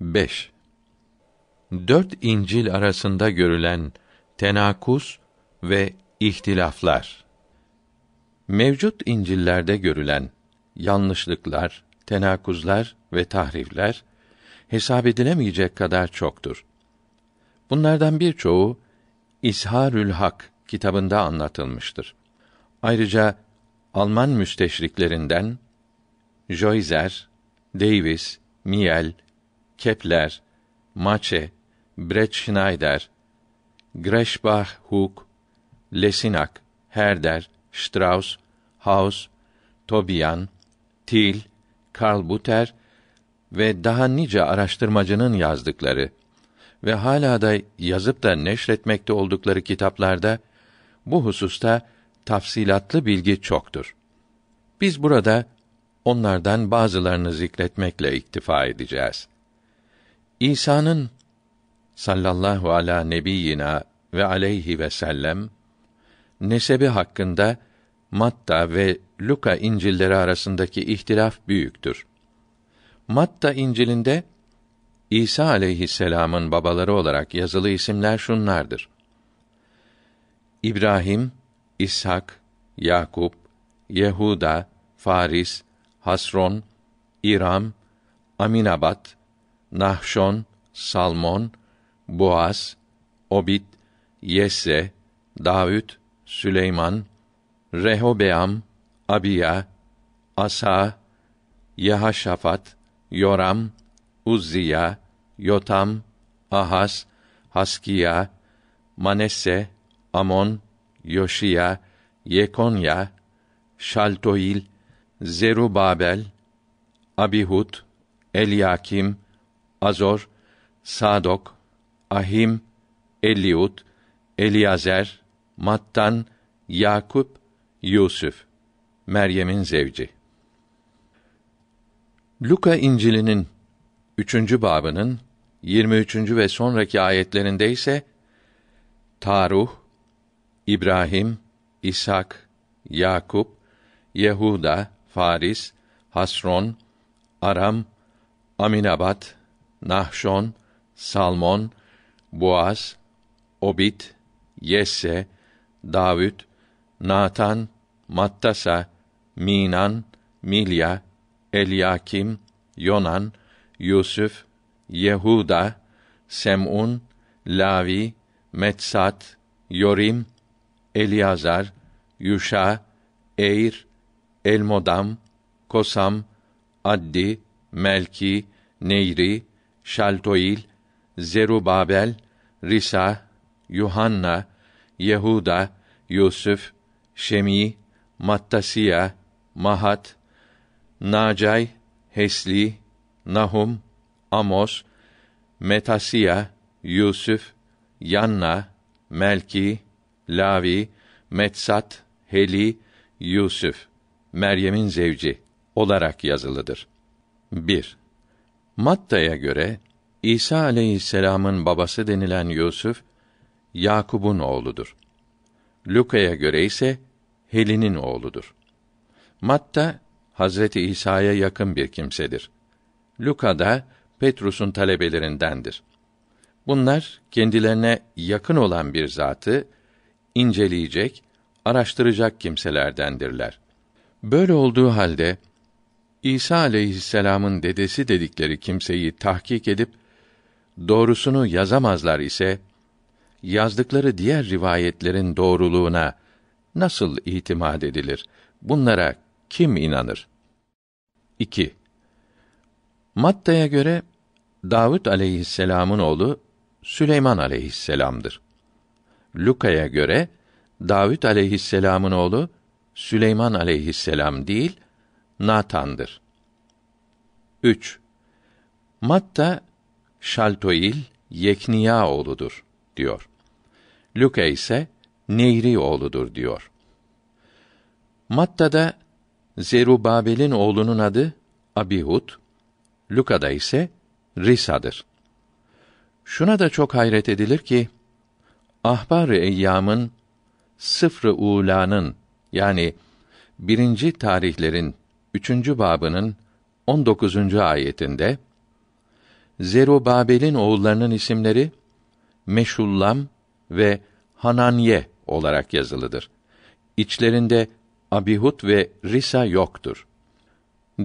5. Dört İncil arasında görülen tenakus ve ihtilaflar. Mevcut İncil'lerde görülen yanlışlıklar, tenakuzlar ve tahrifler hesap edilemeyecek kadar çoktur. Bunlardan birçoğu İsharül Hak kitabında anlatılmıştır. Ayrıca Alman müsteşriklerinden Joyzer, Davis, Miel, Kepler, Maçe, Bretschneider, Greschbach, Hook, Lesinak, Herder, Strauss, Haus, Tobian, Til, Karl Buter ve daha nice araştırmacının yazdıkları ve hala da yazıp da neşretmekte oldukları kitaplarda bu hususta tafsilatlı bilgi çoktur. Biz burada onlardan bazılarını zikretmekle iktifa edeceğiz. İsa'nın sallallahu ala nebiyina ve aleyhi ve sellem nesebi hakkında Matta ve Luka İncilleri arasındaki ihtilaf büyüktür. Matta İncil'inde İsa aleyhisselam'ın babaları olarak yazılı isimler şunlardır. İbrahim, İshak, Yakup, Yehuda, Faris, Hasron, İram, Aminabat, Nahşon, Salmon, Boaz, Obit, Yesse, Davüt, Süleyman, Rehobeam, Abiya, Asa, Yahaşafat, Yoram, Uzziya, Yotam, Ahaz, Haskiya, Manesse, Amon, Yoşiya, Yekonya, Şaltoil, Zerubabel, Abihud, Eliakim. Azor, Sadok, Ahim, Eliut, Eliazer, Mattan, Yakup, Yusuf, Meryem'in zevci. Luka İncil'inin üçüncü babının 23. ve sonraki ayetlerinde ise Taruh, İbrahim, İshak, Yakup, Yehuda, Faris, Hasron, Aram, Aminabat, Nahşon, Salmon, Boaz, Obit, Yesse, Davud, Natan, Mattasa, Minan, Milya, Elyakim, Yonan, Yusuf, Yehuda, Sem'un, Lavi, Metsat, Yorim, Eliazar, Yuşa, Eir, Elmodam, Kosam, Addi, Melki, Neyri, Şaltoil, Zerubabel, Risa, Yuhanna, Yehuda, Yusuf, Şemi, Mattasiya, Mahat, Nacay, Hesli, Nahum, Amos, Metasiya, Yusuf, Yanna, Melki, Lavi, Metsat, Heli, Yusuf, Meryem'in zevci olarak yazılıdır. 1. Matta'ya göre İsa aleyhisselam'ın babası denilen Yusuf Yakub'un oğludur. Luka'ya göre ise Helin'in oğludur. Matta Hazreti İsa'ya yakın bir kimsedir. Luka da Petrus'un talebelerindendir. Bunlar kendilerine yakın olan bir zatı inceleyecek, araştıracak kimselerdendirler. Böyle olduğu halde İsa aleyhisselam'ın dedesi dedikleri kimseyi tahkik edip doğrusunu yazamazlar ise yazdıkları diğer rivayetlerin doğruluğuna nasıl itimat edilir? Bunlara kim inanır? 2. Matta'ya göre Davud aleyhisselam'ın oğlu Süleyman aleyhisselam'dır. Luka'ya göre Davud aleyhisselam'ın oğlu Süleyman aleyhisselam değil, Natan'dır. 3. Matta Şaltoil Yekniya oğludur diyor. Luke ise Neyri oğludur diyor. Matta'da Zerubabel'in oğlunun adı Abihut, Luka'da ise Risa'dır. Şuna da çok hayret edilir ki Ahbar-ı Eyyam'ın sıfır ı ulanın yani birinci tarihlerin 3. babının 19. ayetinde Zerubabel'in oğullarının isimleri Meşullam ve Hananye olarak yazılıdır. İçlerinde Abihut ve Risa yoktur.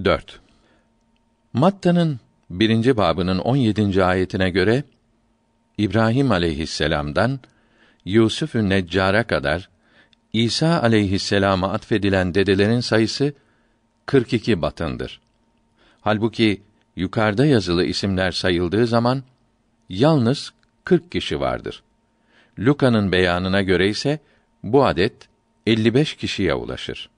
4. Matta'nın birinci babının 17. ayetine göre İbrahim aleyhisselam'dan Yusufun ü Neccar'a kadar İsa aleyhisselama atfedilen dedelerin sayısı 42 batındır. Halbuki yukarıda yazılı isimler sayıldığı zaman yalnız 40 kişi vardır. Luka'nın beyanına göre ise bu adet 55 kişiye ulaşır.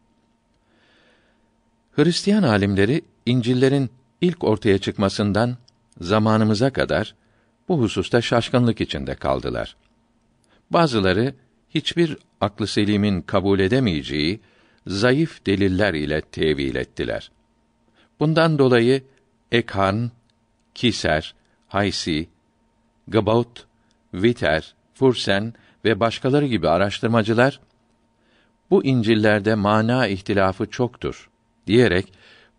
Hristiyan alimleri İncil'lerin ilk ortaya çıkmasından zamanımıza kadar bu hususta şaşkınlık içinde kaldılar. Bazıları hiçbir aklı selimin kabul edemeyeceği zayıf deliller ile tevil ettiler. Bundan dolayı Ekhan, Kiser, Haysi, Gabaut, Viter, Fursen ve başkaları gibi araştırmacılar bu İncil'lerde mana ihtilafı çoktur diyerek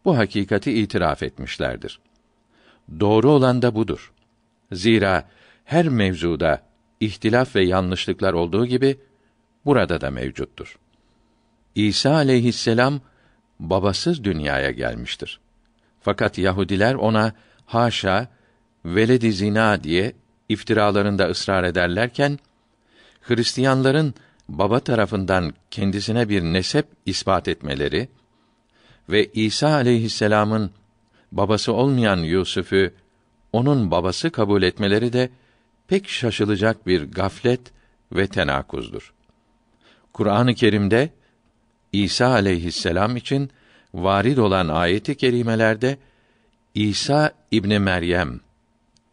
bu hakikati itiraf etmişlerdir. Doğru olan da budur. Zira her mevzuda ihtilaf ve yanlışlıklar olduğu gibi burada da mevcuttur. İsa aleyhisselam babasız dünyaya gelmiştir. Fakat Yahudiler ona haşa veledi zina diye iftiralarında ısrar ederlerken Hristiyanların baba tarafından kendisine bir nesep ispat etmeleri ve İsa aleyhisselamın babası olmayan Yusuf'u onun babası kabul etmeleri de pek şaşılacak bir gaflet ve tenakuzdur. Kur'an-ı Kerim'de İsa aleyhisselam için varid olan ayeti kerimelerde İsa İbni Meryem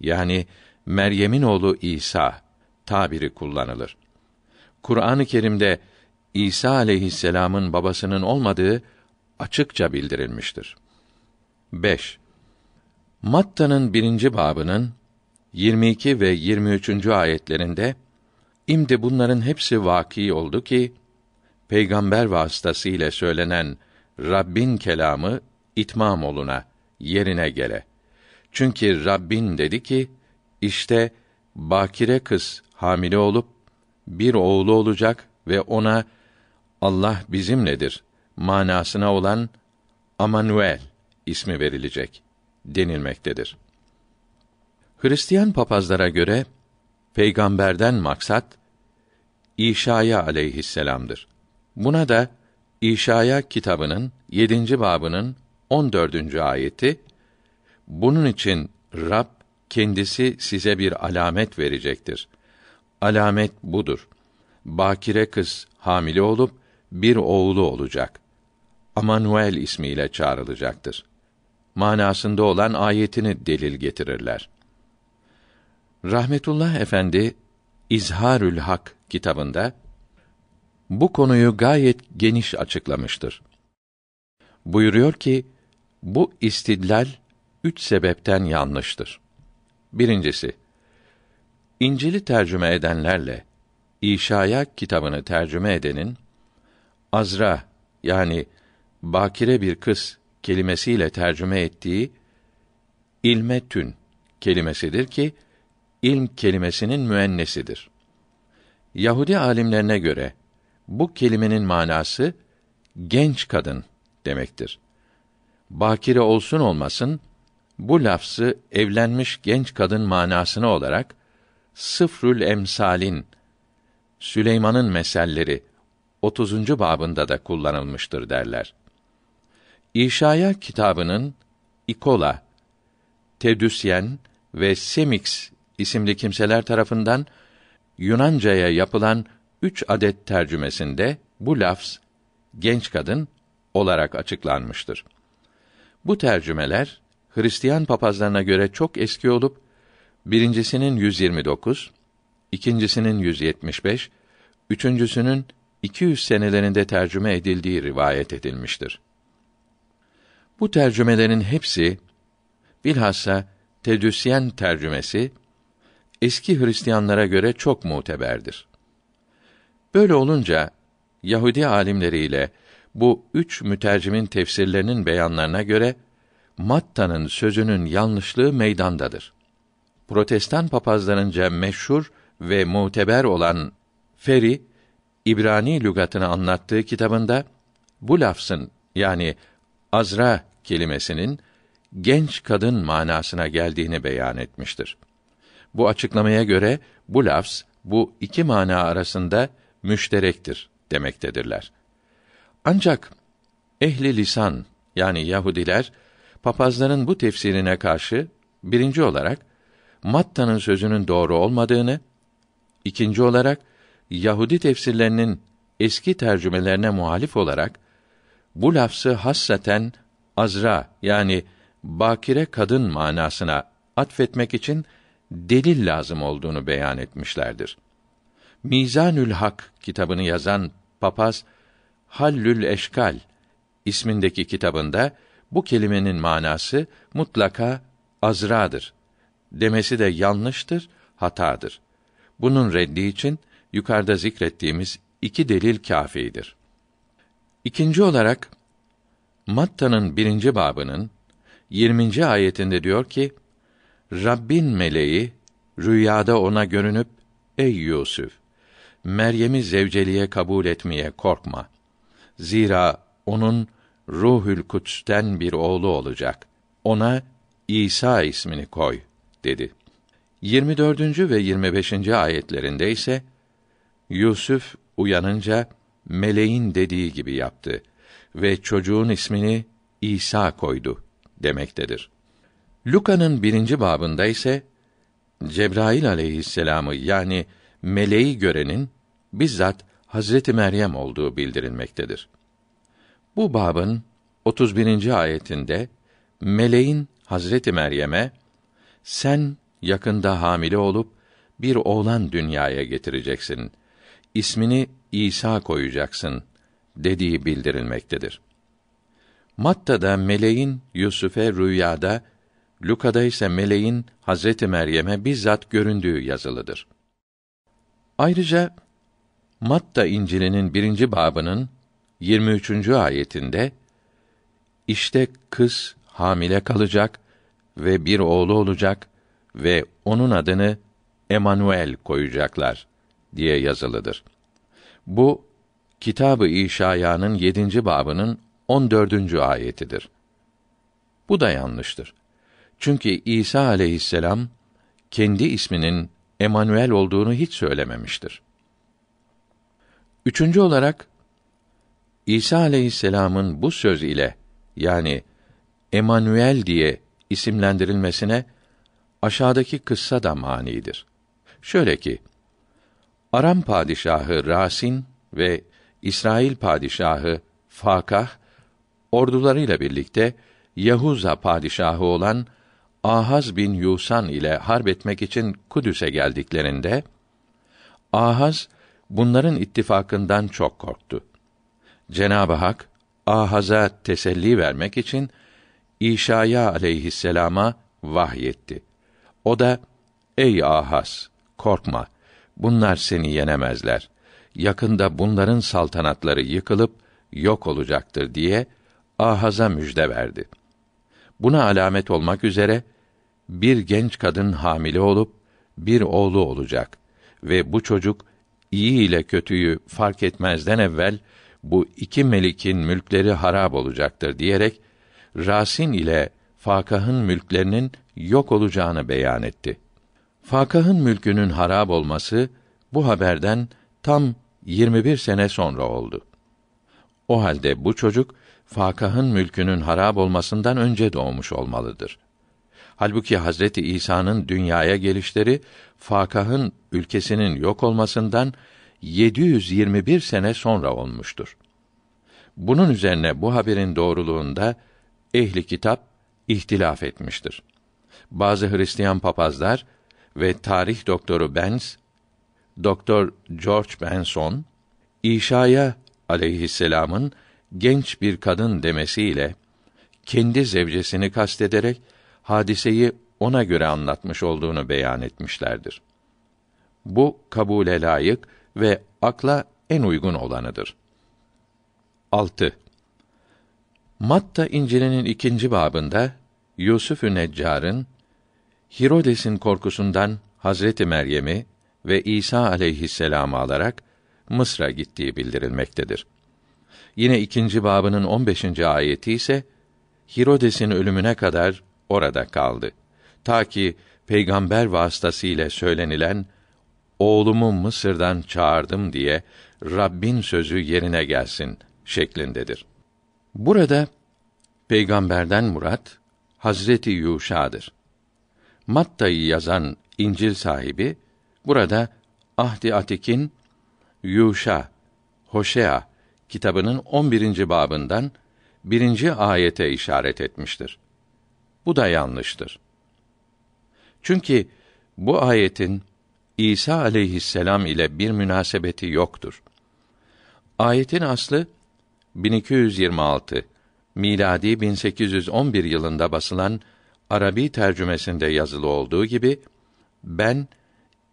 yani Meryem'in oğlu İsa tabiri kullanılır. Kur'an-ı Kerim'de İsa aleyhisselamın babasının olmadığı açıkça bildirilmiştir. 5. Matta'nın birinci babının 22 ve 23. ayetlerinde imdi bunların hepsi vaki oldu ki peygamber vasıtasıyla söylenen Rabbin kelamı itmam oluna, yerine gele. Çünkü Rabbin dedi ki, işte bakire kız hamile olup bir oğlu olacak ve ona Allah bizimledir manasına olan Amanuel ismi verilecek denilmektedir. Hristiyan papazlara göre peygamberden maksat İşaya aleyhisselam'dır. Buna da İşaya kitabının 7. babının 14. ayeti bunun için Rab kendisi size bir alamet verecektir. Alamet budur. Bakire kız hamile olup bir oğlu olacak. Amanuel ismiyle çağrılacaktır. Manasında olan ayetini delil getirirler. Rahmetullah Efendi İzharül Hak kitabında bu konuyu gayet geniş açıklamıştır. Buyuruyor ki, bu istidlal üç sebepten yanlıştır. Birincisi, İncil'i tercüme edenlerle İşaya kitabını tercüme edenin Azra yani bakire bir kız kelimesiyle tercüme ettiği ilmetün kelimesidir ki ilm kelimesinin müennesidir. Yahudi alimlerine göre bu kelimenin manası genç kadın demektir. Bakire olsun olmasın bu lafzı evlenmiş genç kadın manasını olarak Sıfrül Emsalin Süleyman'ın meselleri 30. babında da kullanılmıştır derler. İşaya kitabının İkola, Tedüsyen ve Semix isimli kimseler tarafından Yunanca'ya yapılan Üç adet tercümesinde bu lafz genç kadın olarak açıklanmıştır. Bu tercümeler Hristiyan papazlarına göre çok eski olup birincisinin 129, ikincisinin 175, üçüncüsünün 200 senelerinde tercüme edildiği rivayet edilmiştir. Bu tercümelerin hepsi bilhassa Tedüsyen tercümesi eski Hristiyanlara göre çok muteberdir. Böyle olunca Yahudi alimleriyle bu üç mütercimin tefsirlerinin beyanlarına göre Matta'nın sözünün yanlışlığı meydandadır. Protestan papazlarınca meşhur ve muteber olan Feri İbrani lügatını anlattığı kitabında bu lafzın yani azra kelimesinin genç kadın manasına geldiğini beyan etmiştir. Bu açıklamaya göre bu lafz bu iki mana arasında müşterektir demektedirler. Ancak ehli lisan yani Yahudiler papazların bu tefsirine karşı birinci olarak Matta'nın sözünün doğru olmadığını, ikinci olarak Yahudi tefsirlerinin eski tercümelerine muhalif olarak bu lafzı hassaten azra yani bakire kadın manasına atfetmek için delil lazım olduğunu beyan etmişlerdir. Mizanül Hak kitabını yazan papaz Hallül Eşkal ismindeki kitabında bu kelimenin manası mutlaka azradır. Demesi de yanlıştır, hatadır. Bunun reddi için yukarıda zikrettiğimiz iki delil kâfidir. İkinci olarak Matta'nın birinci babının 20. ayetinde diyor ki, Rabbin meleği rüyada ona görünüp, ey Yusuf, Meryem'i zevceliğe kabul etmeye korkma. Zira onun Ruhül Kudüs'ten bir oğlu olacak. Ona İsa ismini koy dedi. 24. ve 25. ayetlerinde ise Yusuf uyanınca meleğin dediği gibi yaptı ve çocuğun ismini İsa koydu demektedir. Luka'nın birinci babında ise Cebrail aleyhisselamı yani meleği görenin bizzat Hazreti Meryem olduğu bildirilmektedir. Bu babın 31. ayetinde meleğin Hazreti Meryem'e sen yakında hamile olup bir oğlan dünyaya getireceksin. İsmini İsa koyacaksın dediği bildirilmektedir. Matta'da meleğin Yusuf'e rüyada, Luka'da ise meleğin Hazreti Meryem'e bizzat göründüğü yazılıdır. Ayrıca Matta İncil'inin birinci babının 23. ayetinde işte kız hamile kalacak ve bir oğlu olacak ve onun adını Emanuel koyacaklar diye yazılıdır. Bu Kitabı İşaya'nın 7. babının 14. ayetidir. Bu da yanlıştır. Çünkü İsa aleyhisselam kendi isminin Emanuel olduğunu hiç söylememiştir. Üçüncü olarak İsa aleyhisselamın bu söz ile yani Emanuel diye isimlendirilmesine aşağıdaki kıssa da manidir. Şöyle ki Aram padişahı Rasin ve İsrail padişahı Fakah ordularıyla birlikte Yahuza padişahı olan Ahaz bin Yusan ile harp etmek için Kudüs'e geldiklerinde Ahaz bunların ittifakından çok korktu. Cenab-ı Hak Ahaz'a teselli vermek için İşaya aleyhisselama vahyetti. O da ey Ahaz korkma bunlar seni yenemezler. Yakında bunların saltanatları yıkılıp yok olacaktır diye Ahaz'a müjde verdi. Buna alamet olmak üzere bir genç kadın hamile olup bir oğlu olacak ve bu çocuk iyi ile kötüyü fark etmezden evvel bu iki melikin mülkleri harab olacaktır diyerek Rasin ile Fakah'ın mülklerinin yok olacağını beyan etti. Fakah'ın mülkünün harab olması bu haberden tam 21 sene sonra oldu. O halde bu çocuk Fakah'ın mülkünün harab olmasından önce doğmuş olmalıdır. Halbuki Hazreti İsa'nın dünyaya gelişleri Fakah'ın ülkesinin yok olmasından 721 sene sonra olmuştur. Bunun üzerine bu haberin doğruluğunda ehli kitap ihtilaf etmiştir. Bazı Hristiyan papazlar ve tarih doktoru Benz, Doktor George Benson, İsa'ya aleyhisselamın genç bir kadın demesiyle kendi zevcesini kastederek hadiseyi ona göre anlatmış olduğunu beyan etmişlerdir. Bu kabule layık ve akla en uygun olanıdır. 6. Matta İncil'inin ikinci babında Yusuf-ü Neccar'ın Hirodes'in korkusundan Hazreti Meryem'i ve İsa aleyhisselam'ı alarak Mısır'a gittiği bildirilmektedir. Yine ikinci babının 15. ayeti ise Hirodes'in ölümüne kadar orada kaldı. Ta ki peygamber vasıtasıyla söylenilen oğlumu Mısır'dan çağırdım diye Rabbin sözü yerine gelsin şeklindedir. Burada peygamberden murat Hazreti Yuşa'dır. Matta'yı yazan İncil sahibi burada Ahdi Atik'in Yuşa, Hoşea kitabının 11. babından birinci ayete işaret etmiştir. Bu da yanlıştır. Çünkü bu ayetin İsa aleyhisselam ile bir münasebeti yoktur. Ayetin aslı 1226 miladi 1811 yılında basılan Arabi tercümesinde yazılı olduğu gibi ben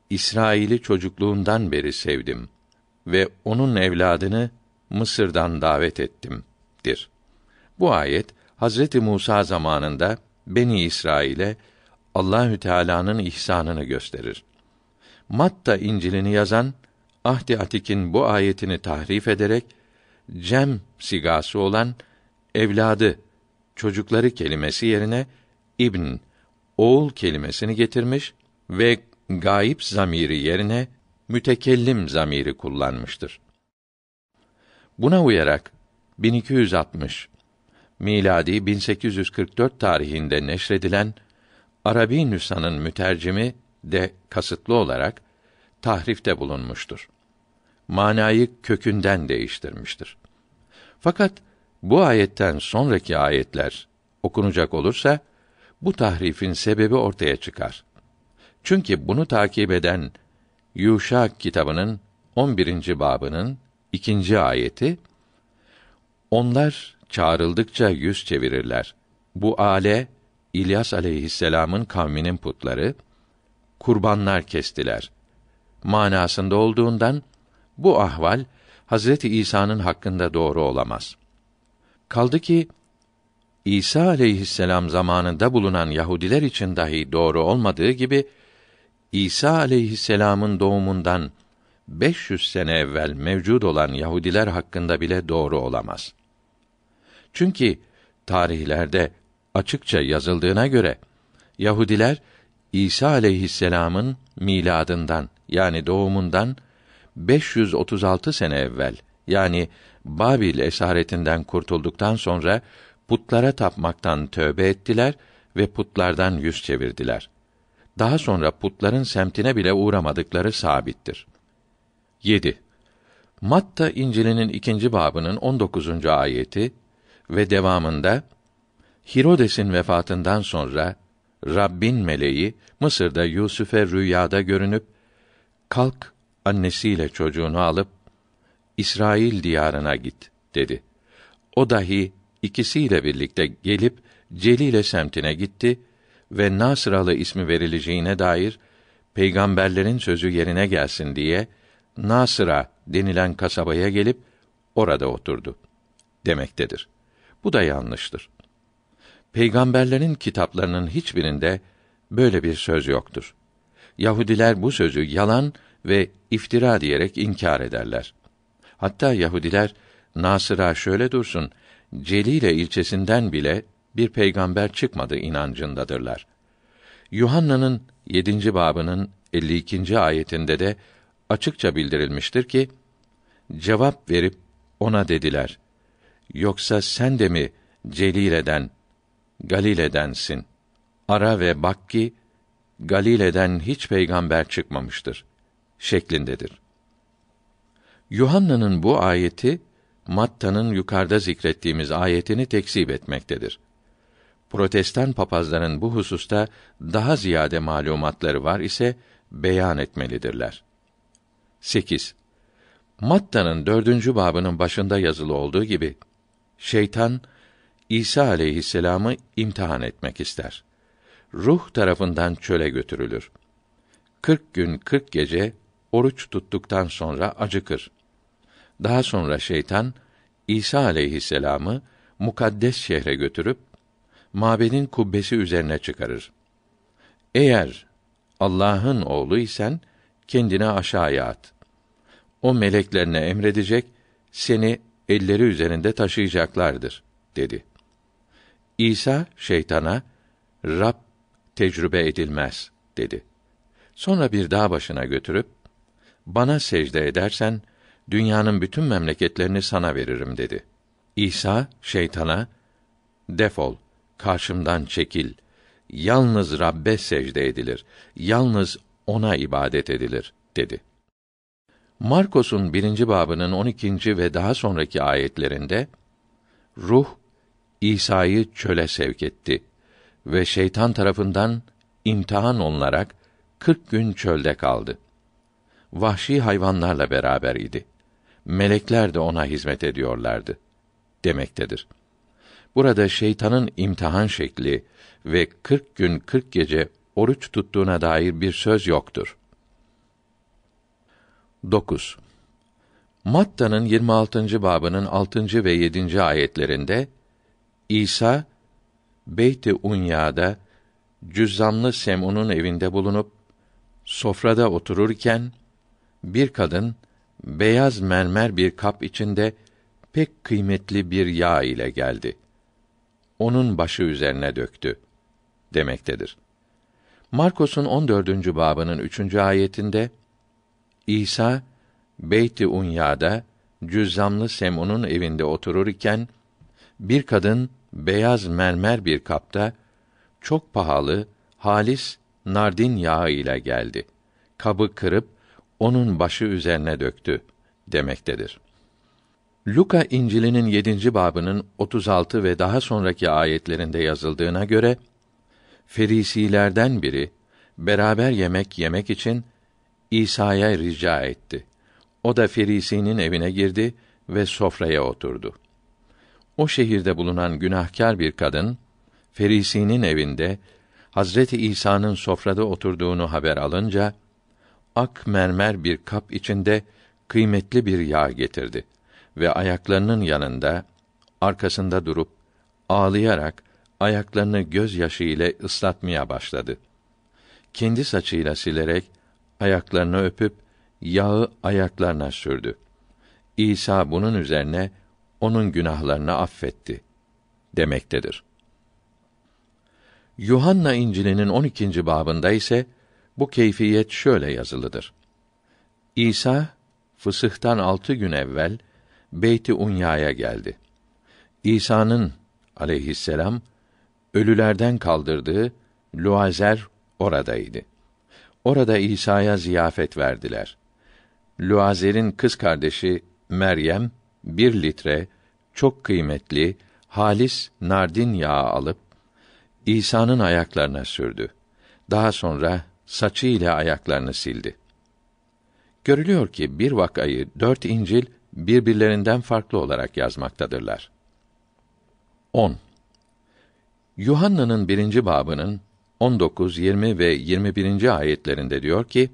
İsrail'i çocukluğundan beri sevdim ve onun evladını Mısır'dan davet ettim.'dir. Bu ayet Hazreti Musa zamanında Beni İsrail'e Allahü Teala'nın ihsanını gösterir. Matta İncil'ini yazan Ahdi Atik'in bu ayetini tahrif ederek Cem sigası olan evladı, çocukları kelimesi yerine ibn, oğul kelimesini getirmiş ve gayip zamiri yerine mütekellim zamiri kullanmıştır. Buna uyarak 1260 miladi 1844 tarihinde neşredilen Arabi nüsanın mütercimi de kasıtlı olarak tahrifte bulunmuştur. Manayı kökünden değiştirmiştir. Fakat bu ayetten sonraki ayetler okunacak olursa bu tahrifin sebebi ortaya çıkar. Çünkü bunu takip eden Yuşa kitabının 11. babının ikinci ayeti onlar çağrıldıkça yüz çevirirler. Bu ale İlyas aleyhisselam'ın kavminin putları kurbanlar kestiler manasında olduğundan bu ahval Hazreti İsa'nın hakkında doğru olamaz. Kaldı ki İsa aleyhisselam zamanında bulunan Yahudiler için dahi doğru olmadığı gibi İsa aleyhisselamın doğumundan 500 sene evvel mevcud olan Yahudiler hakkında bile doğru olamaz.'' Çünkü tarihlerde açıkça yazıldığına göre Yahudiler İsa aleyhisselam'ın miladından yani doğumundan 536 sene evvel yani Babil esaretinden kurtulduktan sonra putlara tapmaktan tövbe ettiler ve putlardan yüz çevirdiler. Daha sonra putların semtine bile uğramadıkları sabittir. 7. Matta İncil'inin ikinci babının 19. ayeti ve devamında Hirodes'in vefatından sonra Rabbin meleği Mısır'da Yusuf'e rüyada görünüp kalk annesiyle çocuğunu alıp İsrail diyarına git dedi. O dahi ikisiyle birlikte gelip Celile semtine gitti ve Nasralı ismi verileceğine dair peygamberlerin sözü yerine gelsin diye Nasıra denilen kasabaya gelip orada oturdu demektedir. Bu da yanlıştır. Peygamberlerin kitaplarının hiçbirinde böyle bir söz yoktur. Yahudiler bu sözü yalan ve iftira diyerek inkar ederler. Hatta Yahudiler Nasıra şöyle dursun, Celile ilçesinden bile bir peygamber çıkmadı inancındadırlar. Yuhanna'nın 7. babının 52. ayetinde de açıkça bildirilmiştir ki cevap verip ona dediler: Yoksa sen de mi Celile'den, Galile'densin? Ara ve bak ki Galile'den hiç peygamber çıkmamıştır şeklindedir. Yuhanna'nın bu ayeti Matta'nın yukarıda zikrettiğimiz ayetini tekzip etmektedir. Protestan papazların bu hususta daha ziyade malumatları var ise beyan etmelidirler. 8. Matta'nın dördüncü babının başında yazılı olduğu gibi şeytan İsa aleyhisselam'ı imtihan etmek ister. Ruh tarafından çöle götürülür. Kırk gün kırk gece oruç tuttuktan sonra acıkır. Daha sonra şeytan İsa aleyhisselam'ı mukaddes şehre götürüp mabedin kubbesi üzerine çıkarır. Eğer Allah'ın oğlu isen kendini aşağıya at. O meleklerine emredecek, seni elleri üzerinde taşıyacaklardır dedi. İsa şeytana Rab tecrübe edilmez dedi. Sonra bir dağ başına götürüp bana secde edersen dünyanın bütün memleketlerini sana veririm dedi. İsa şeytana defol karşımdan çekil yalnız Rabbe secde edilir yalnız ona ibadet edilir dedi. Markos'un birinci babının 12. ve daha sonraki ayetlerinde ruh İsa'yı çöle sevk etti ve şeytan tarafından imtihan olunarak 40 gün çölde kaldı. Vahşi hayvanlarla beraber idi. Melekler de ona hizmet ediyorlardı demektedir. Burada şeytanın imtihan şekli ve 40 gün 40 gece oruç tuttuğuna dair bir söz yoktur. 9. Matta'nın 26. babının 6. ve 7. ayetlerinde İsa Beyt-i Unya'da cüzzamlı Sem'un'un evinde bulunup sofrada otururken bir kadın beyaz mermer bir kap içinde pek kıymetli bir yağ ile geldi. Onun başı üzerine döktü demektedir. Markusun 14. babının 3. ayetinde İsa Beyt-i Unya'da cüzzamlı Sem'un'un evinde oturur iken bir kadın beyaz mermer bir kapta çok pahalı halis nardin yağı ile geldi. Kabı kırıp onun başı üzerine döktü demektedir. Luka İncil'inin 7. babının 36 ve daha sonraki ayetlerinde yazıldığına göre Ferisilerden biri beraber yemek yemek için İsa'ya rica etti. O da Ferisi'nin evine girdi ve sofraya oturdu. O şehirde bulunan günahkar bir kadın Ferisi'nin evinde Hazreti İsa'nın sofrada oturduğunu haber alınca ak mermer bir kap içinde kıymetli bir yağ getirdi ve ayaklarının yanında arkasında durup ağlayarak ayaklarını gözyaşı ile ıslatmaya başladı. Kendi saçıyla silerek ayaklarını öpüp yağı ayaklarına sürdü. İsa bunun üzerine onun günahlarını affetti demektedir. Yuhanna İncil'inin 12. babında ise bu keyfiyet şöyle yazılıdır. İsa fısıhtan altı gün evvel Beyt-i Unya'ya geldi. İsa'nın aleyhisselam ölülerden kaldırdığı Luazer oradaydı. Orada İsa'ya ziyafet verdiler. Luazer'in kız kardeşi Meryem bir litre çok kıymetli halis nardin yağı alıp İsa'nın ayaklarına sürdü. Daha sonra saçı ile ayaklarını sildi. Görülüyor ki bir vakayı dört İncil birbirlerinden farklı olarak yazmaktadırlar. 10. Yuhanna'nın birinci babının 19, 20 ve 21. ayetlerinde diyor ki: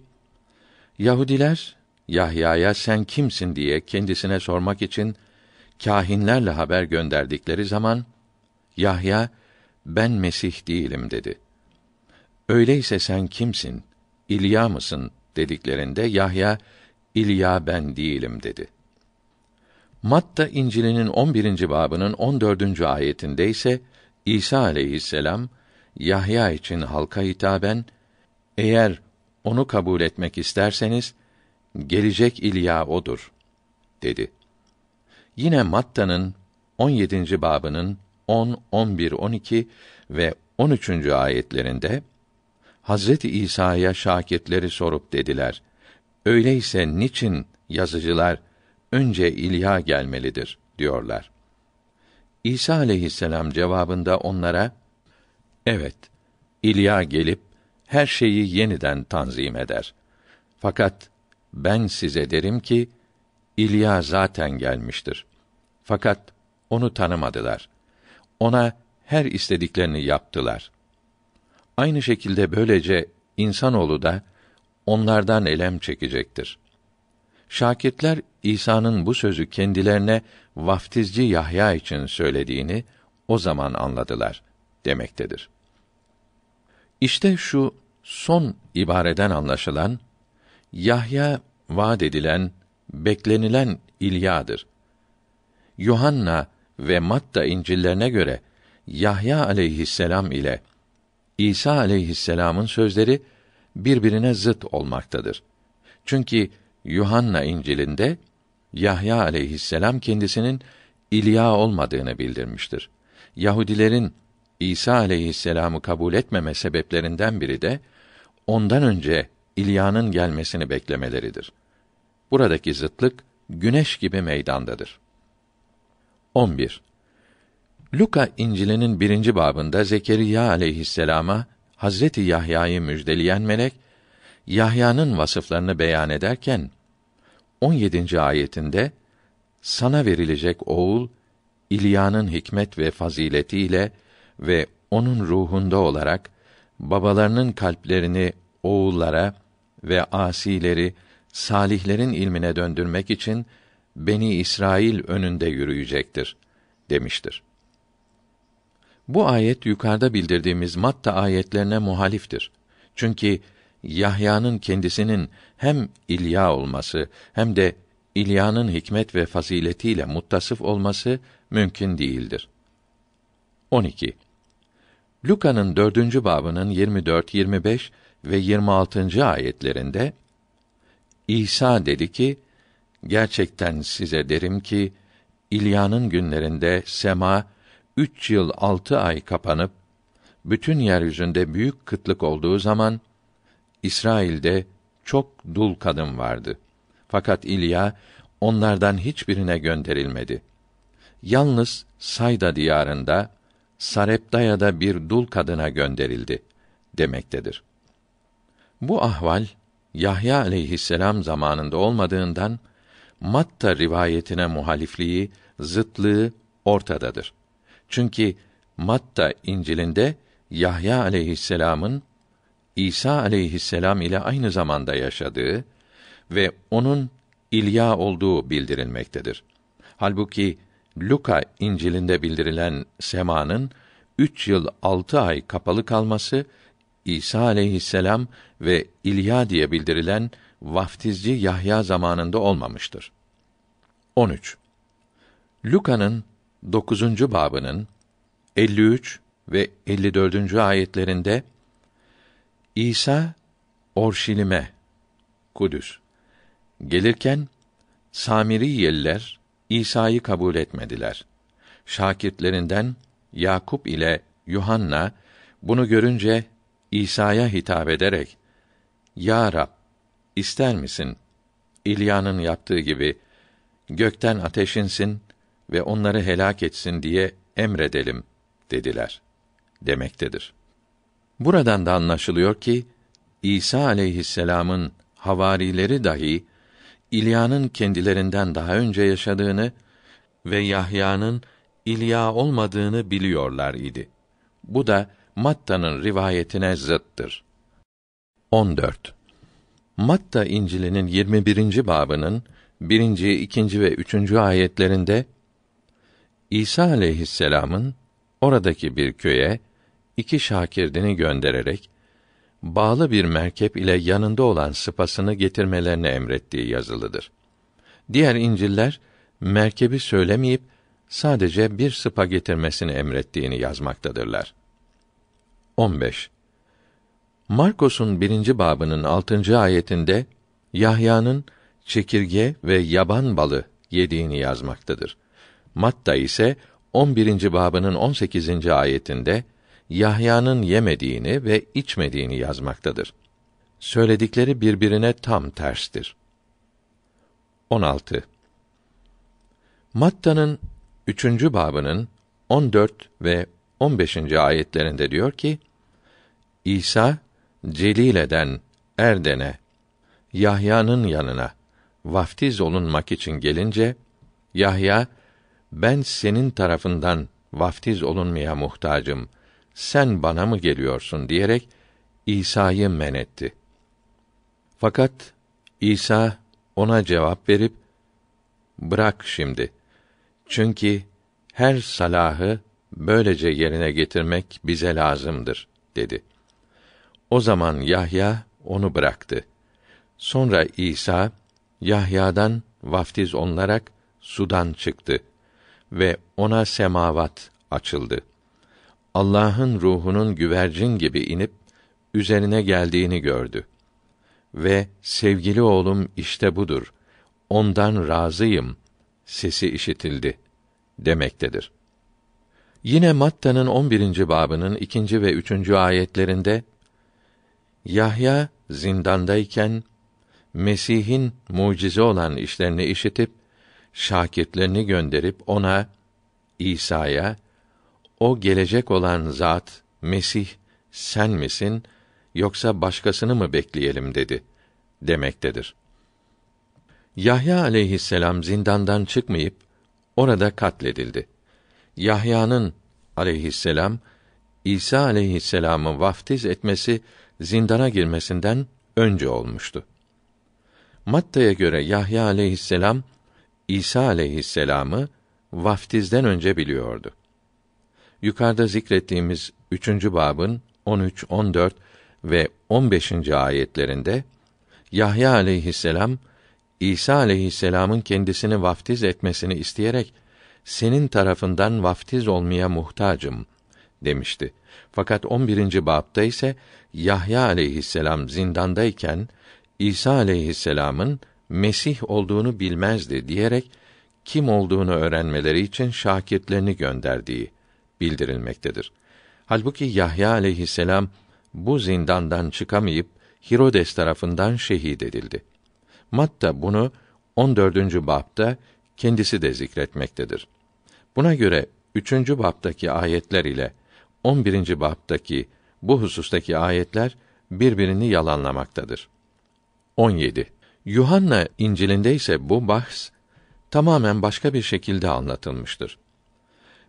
Yahudiler Yahya'ya sen kimsin diye kendisine sormak için kahinlerle haber gönderdikleri zaman Yahya ben Mesih değilim dedi. Öyleyse sen kimsin? İlya mısın dediklerinde Yahya İlya ben değilim dedi. Matta İncil'inin 11. babının 14. ayetinde ise İsa aleyhisselam Yahya için halka hitaben eğer onu kabul etmek isterseniz gelecek İlya odur dedi. Yine Matta'nın 17. babının 10, 11, 12 ve 13. ayetlerinde Hazreti İsa'ya şakirtleri sorup dediler: Öyleyse niçin yazıcılar önce İlya gelmelidir diyorlar. İsa aleyhisselam cevabında onlara Evet, İlya gelip her şeyi yeniden tanzim eder. Fakat ben size derim ki İlya zaten gelmiştir. Fakat onu tanımadılar. Ona her istediklerini yaptılar. Aynı şekilde böylece insanoğlu da onlardan elem çekecektir. Şakirtler İsa'nın bu sözü kendilerine vaftizci Yahya için söylediğini o zaman anladılar demektedir. İşte şu son ibareden anlaşılan Yahya vaad edilen, beklenilen İlya'dır. Yuhanna ve Matta İncillerine göre Yahya aleyhisselam ile İsa aleyhisselamın sözleri birbirine zıt olmaktadır. Çünkü Yuhanna İncil'inde Yahya aleyhisselam kendisinin İlya olmadığını bildirmiştir. Yahudilerin İsa aleyhisselamı kabul etmeme sebeplerinden biri de ondan önce İlya'nın gelmesini beklemeleridir. Buradaki zıtlık güneş gibi meydandadır. 11. Luka İncil'inin birinci babında Zekeriya aleyhisselama Hazreti Yahya'yı müjdeleyen melek Yahya'nın vasıflarını beyan ederken 17. ayetinde sana verilecek oğul İlya'nın hikmet ve faziletiyle ve onun ruhunda olarak babalarının kalplerini oğullara ve asileri salihlerin ilmine döndürmek için Beni İsrail önünde yürüyecektir demiştir. Bu ayet yukarıda bildirdiğimiz Matta ayetlerine muhaliftir. Çünkü Yahya'nın kendisinin hem İlya olması hem de İlya'nın hikmet ve faziletiyle muttasıf olması mümkün değildir. 12. Luka'nın dördüncü babının 24, 25 ve 26. ayetlerinde İsa dedi ki: Gerçekten size derim ki İlya'nın günlerinde sema üç yıl altı ay kapanıp bütün yeryüzünde büyük kıtlık olduğu zaman İsrail'de çok dul kadın vardı. Fakat İlya onlardan hiçbirine gönderilmedi. Yalnız Sayda diyarında Sareptaya'da bir dul kadına gönderildi demektedir. Bu ahval Yahya aleyhisselam zamanında olmadığından Matta rivayetine muhalifliği, zıtlığı ortadadır. Çünkü Matta İncil'inde Yahya aleyhisselamın İsa aleyhisselam ile aynı zamanda yaşadığı ve onun İlya olduğu bildirilmektedir. Halbuki Luka İncil'inde bildirilen semanın üç yıl altı ay kapalı kalması, İsa aleyhisselam ve İlya diye bildirilen vaftizci Yahya zamanında olmamıştır. 13. Luka'nın 9. babının 53 ve 54. ayetlerinde İsa Orşilim'e Kudüs gelirken Samiriyeliler İsa'yı kabul etmediler. Şakirtlerinden Yakup ile Yuhanna bunu görünce İsa'ya hitap ederek Ya Rab ister misin İlya'nın yaptığı gibi gökten ateşinsin ve onları helak etsin diye emredelim dediler demektedir. Buradan da anlaşılıyor ki İsa aleyhisselam'ın havarileri dahi İlya'nın kendilerinden daha önce yaşadığını ve Yahya'nın İlya olmadığını biliyorlar idi. Bu da Matta'nın rivayetine zıttır. 14. Matta İncil'inin 21. babının 1. 2. ve 3. ayetlerinde İsa aleyhisselam'ın oradaki bir köye iki şakirdini göndererek bağlı bir merkep ile yanında olan sıpasını getirmelerini emrettiği yazılıdır. Diğer İncil'ler merkebi söylemeyip sadece bir sıpa getirmesini emrettiğini yazmaktadırlar. 15. Markusun birinci babının altıncı ayetinde Yahya'nın çekirge ve yaban balı yediğini yazmaktadır. Matta ise 11. babının 18. ayetinde Yahya'nın yemediğini ve içmediğini yazmaktadır. Söyledikleri birbirine tam terstir. 16. Matta'nın 3. babının 14 ve 15. ayetlerinde diyor ki: İsa Celil eden Erden'e Yahya'nın yanına vaftiz olunmak için gelince Yahya ben senin tarafından vaftiz olunmaya muhtacım sen bana mı geliyorsun diyerek İsa'yı men etti. Fakat İsa ona cevap verip bırak şimdi. Çünkü her salahı böylece yerine getirmek bize lazımdır dedi. O zaman Yahya onu bıraktı. Sonra İsa Yahya'dan vaftiz olunarak sudan çıktı ve ona semavat açıldı. Allah'ın ruhunun güvercin gibi inip üzerine geldiğini gördü ve sevgili oğlum işte budur. Ondan razıyım sesi işitildi demektedir. Yine Matta'nın 11. babının 2. ve 3. ayetlerinde Yahya zindandayken Mesih'in mucize olan işlerini işitip şakirtlerini gönderip ona İsa'ya o gelecek olan zat Mesih sen misin yoksa başkasını mı bekleyelim dedi demektedir. Yahya aleyhisselam zindandan çıkmayıp orada katledildi. Yahya'nın aleyhisselam İsa aleyhisselamı vaftiz etmesi zindana girmesinden önce olmuştu. Matta'ya göre Yahya aleyhisselam İsa aleyhisselamı vaftizden önce biliyordu yukarıda zikrettiğimiz üçüncü babın 13, 14 ve 15. ayetlerinde Yahya aleyhisselam İsa aleyhisselamın kendisini vaftiz etmesini isteyerek senin tarafından vaftiz olmaya muhtacım demişti. Fakat 11. babda ise Yahya aleyhisselam zindandayken İsa aleyhisselamın Mesih olduğunu bilmezdi diyerek kim olduğunu öğrenmeleri için şakirtlerini gönderdiği bildirilmektedir. Halbuki Yahya aleyhisselam bu zindandan çıkamayıp Hirodes tarafından şehit edildi. Matta bunu 14. babda kendisi de zikretmektedir. Buna göre 3. babdaki ayetler ile 11. babdaki bu husustaki ayetler birbirini yalanlamaktadır. 17. Yuhanna İncil'inde ise bu bahs tamamen başka bir şekilde anlatılmıştır.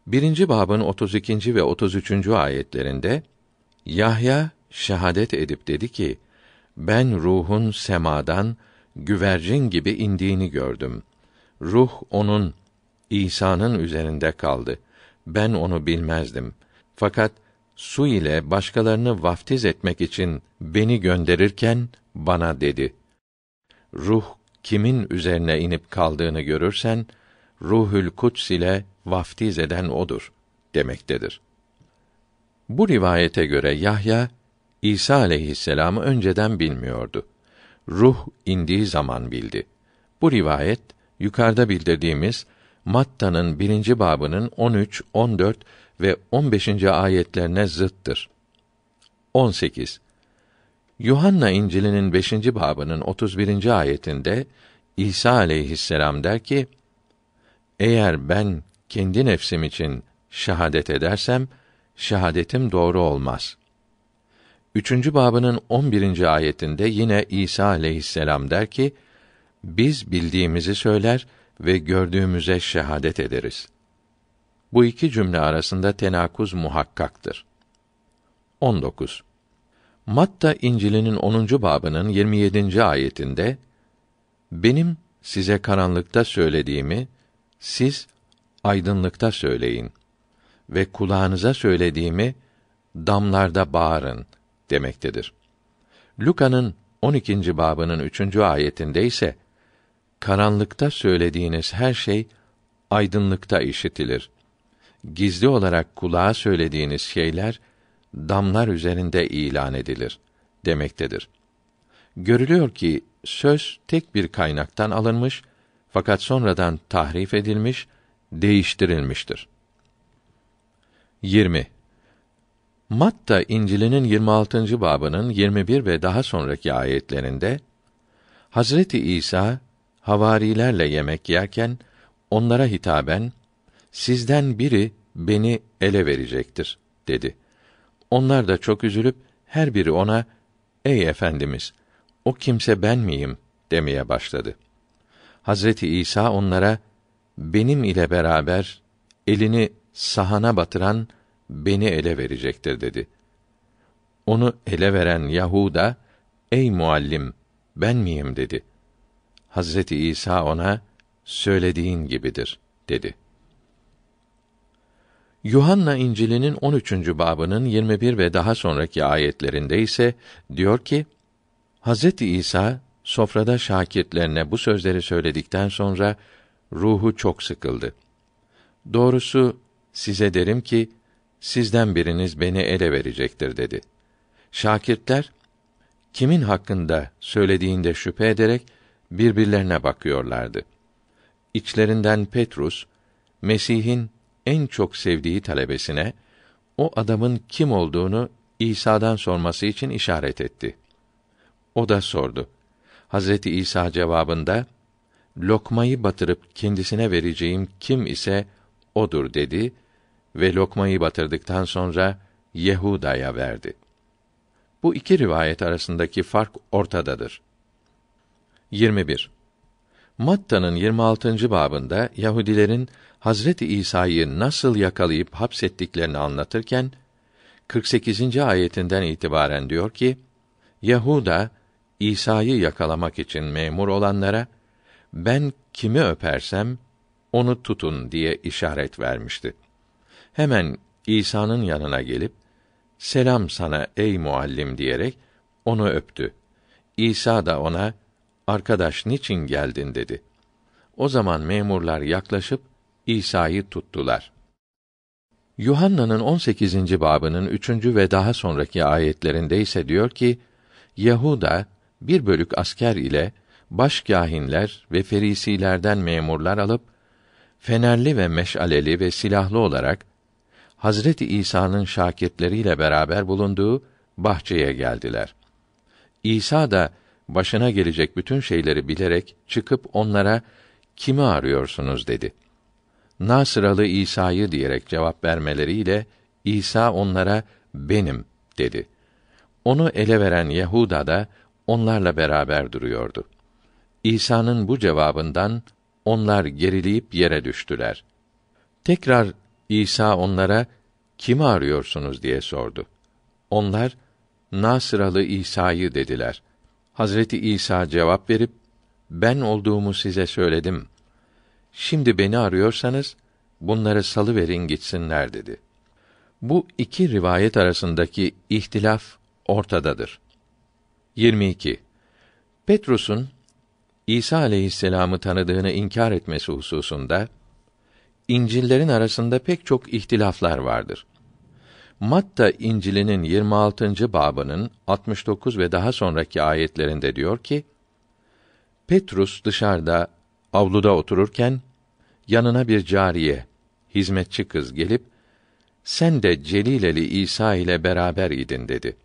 Birinci babın 32. ve 33. ayetlerinde Yahya şehadet edip dedi ki: Ben ruhun semadan güvercin gibi indiğini gördüm. Ruh onun İsa'nın üzerinde kaldı. Ben onu bilmezdim. Fakat su ile başkalarını vaftiz etmek için beni gönderirken bana dedi: Ruh kimin üzerine inip kaldığını görürsen Ruhül Kuds ile vaftiz eden odur demektedir. Bu rivayete göre Yahya İsa aleyhisselamı önceden bilmiyordu. Ruh indiği zaman bildi. Bu rivayet yukarıda bildirdiğimiz Matta'nın birinci babının 13, 14 ve 15. ayetlerine zıttır. 18. Yuhanna İncil'inin 5. babının 31. ayetinde İsa aleyhisselam der ki: eğer ben kendi nefsim için şahadet edersem şahadetim doğru olmaz. Üçüncü babının on birinci ayetinde yine İsa aleyhisselam der ki, biz bildiğimizi söyler ve gördüğümüze şehadet ederiz. Bu iki cümle arasında tenakuz muhakkaktır. 19. Matta İncil'inin 10. babının 27. ayetinde benim size karanlıkta söylediğimi siz aydınlıkta söyleyin ve kulağınıza söylediğimi damlarda bağırın demektedir. Luka'nın 12. babının 3. ayetinde ise karanlıkta söylediğiniz her şey aydınlıkta işitilir. Gizli olarak kulağa söylediğiniz şeyler damlar üzerinde ilan edilir demektedir. Görülüyor ki söz tek bir kaynaktan alınmış fakat sonradan tahrif edilmiş, değiştirilmiştir. 20. Matta İncil'inin 26. babının 21 ve daha sonraki ayetlerinde Hazreti İsa havarilerle yemek yerken onlara hitaben sizden biri beni ele verecektir dedi. Onlar da çok üzülüp her biri ona ey efendimiz o kimse ben miyim demeye başladı.'' Hazreti İsa onlara benim ile beraber elini sahana batıran beni ele verecektir dedi. Onu ele veren Yahuda ey muallim ben miyim dedi. Hazreti İsa ona söylediğin gibidir dedi. Yuhanna İncil'inin 13. babının 21 ve daha sonraki ayetlerinde ise diyor ki: Hazreti İsa Sofrada şakirtlerine bu sözleri söyledikten sonra ruhu çok sıkıldı. Doğrusu size derim ki sizden biriniz beni ele verecektir dedi. Şakirtler kimin hakkında söylediğinde şüphe ederek birbirlerine bakıyorlardı. İçlerinden Petrus Mesih'in en çok sevdiği talebesine o adamın kim olduğunu İsa'dan sorması için işaret etti. O da sordu. Hazreti İsa cevabında lokmayı batırıp kendisine vereceğim kim ise odur dedi ve lokmayı batırdıktan sonra Yehuda'ya verdi. Bu iki rivayet arasındaki fark ortadadır. 21. Matta'nın 26. babında Yahudilerin Hazreti İsa'yı nasıl yakalayıp hapsettiklerini anlatırken 48. ayetinden itibaren diyor ki: Yahuda İsa'yı yakalamak için memur olanlara ben kimi öpersem onu tutun diye işaret vermişti. Hemen İsa'nın yanına gelip selam sana ey muallim diyerek onu öptü. İsa da ona arkadaş niçin geldin dedi. O zaman memurlar yaklaşıp İsa'yı tuttular. Yuhanna'nın 18. babının 3. ve daha sonraki ayetlerinde ise diyor ki Yahuda bir bölük asker ile baş kâhinler ve ferisilerden memurlar alıp fenerli ve meşaleli ve silahlı olarak Hazreti İsa'nın şakirtleriyle beraber bulunduğu bahçeye geldiler. İsa da başına gelecek bütün şeyleri bilerek çıkıp onlara kimi arıyorsunuz dedi. Nasıralı İsa'yı diyerek cevap vermeleriyle İsa onlara benim dedi. Onu ele veren Yehuda da onlarla beraber duruyordu. İsa'nın bu cevabından onlar gerileyip yere düştüler. Tekrar İsa onlara kimi arıyorsunuz diye sordu. Onlar Nasıralı İsa'yı dediler. Hazreti İsa cevap verip ben olduğumu size söyledim. Şimdi beni arıyorsanız bunları salı verin gitsinler dedi. Bu iki rivayet arasındaki ihtilaf ortadadır. 22. Petrus'un İsa aleyhisselamı tanıdığını inkar etmesi hususunda İncillerin arasında pek çok ihtilaflar vardır. Matta İncil'inin 26. babının 69 ve daha sonraki ayetlerinde diyor ki: Petrus dışarıda avluda otururken yanına bir cariye, hizmetçi kız gelip sen de Celileli İsa ile beraber idin dedi.''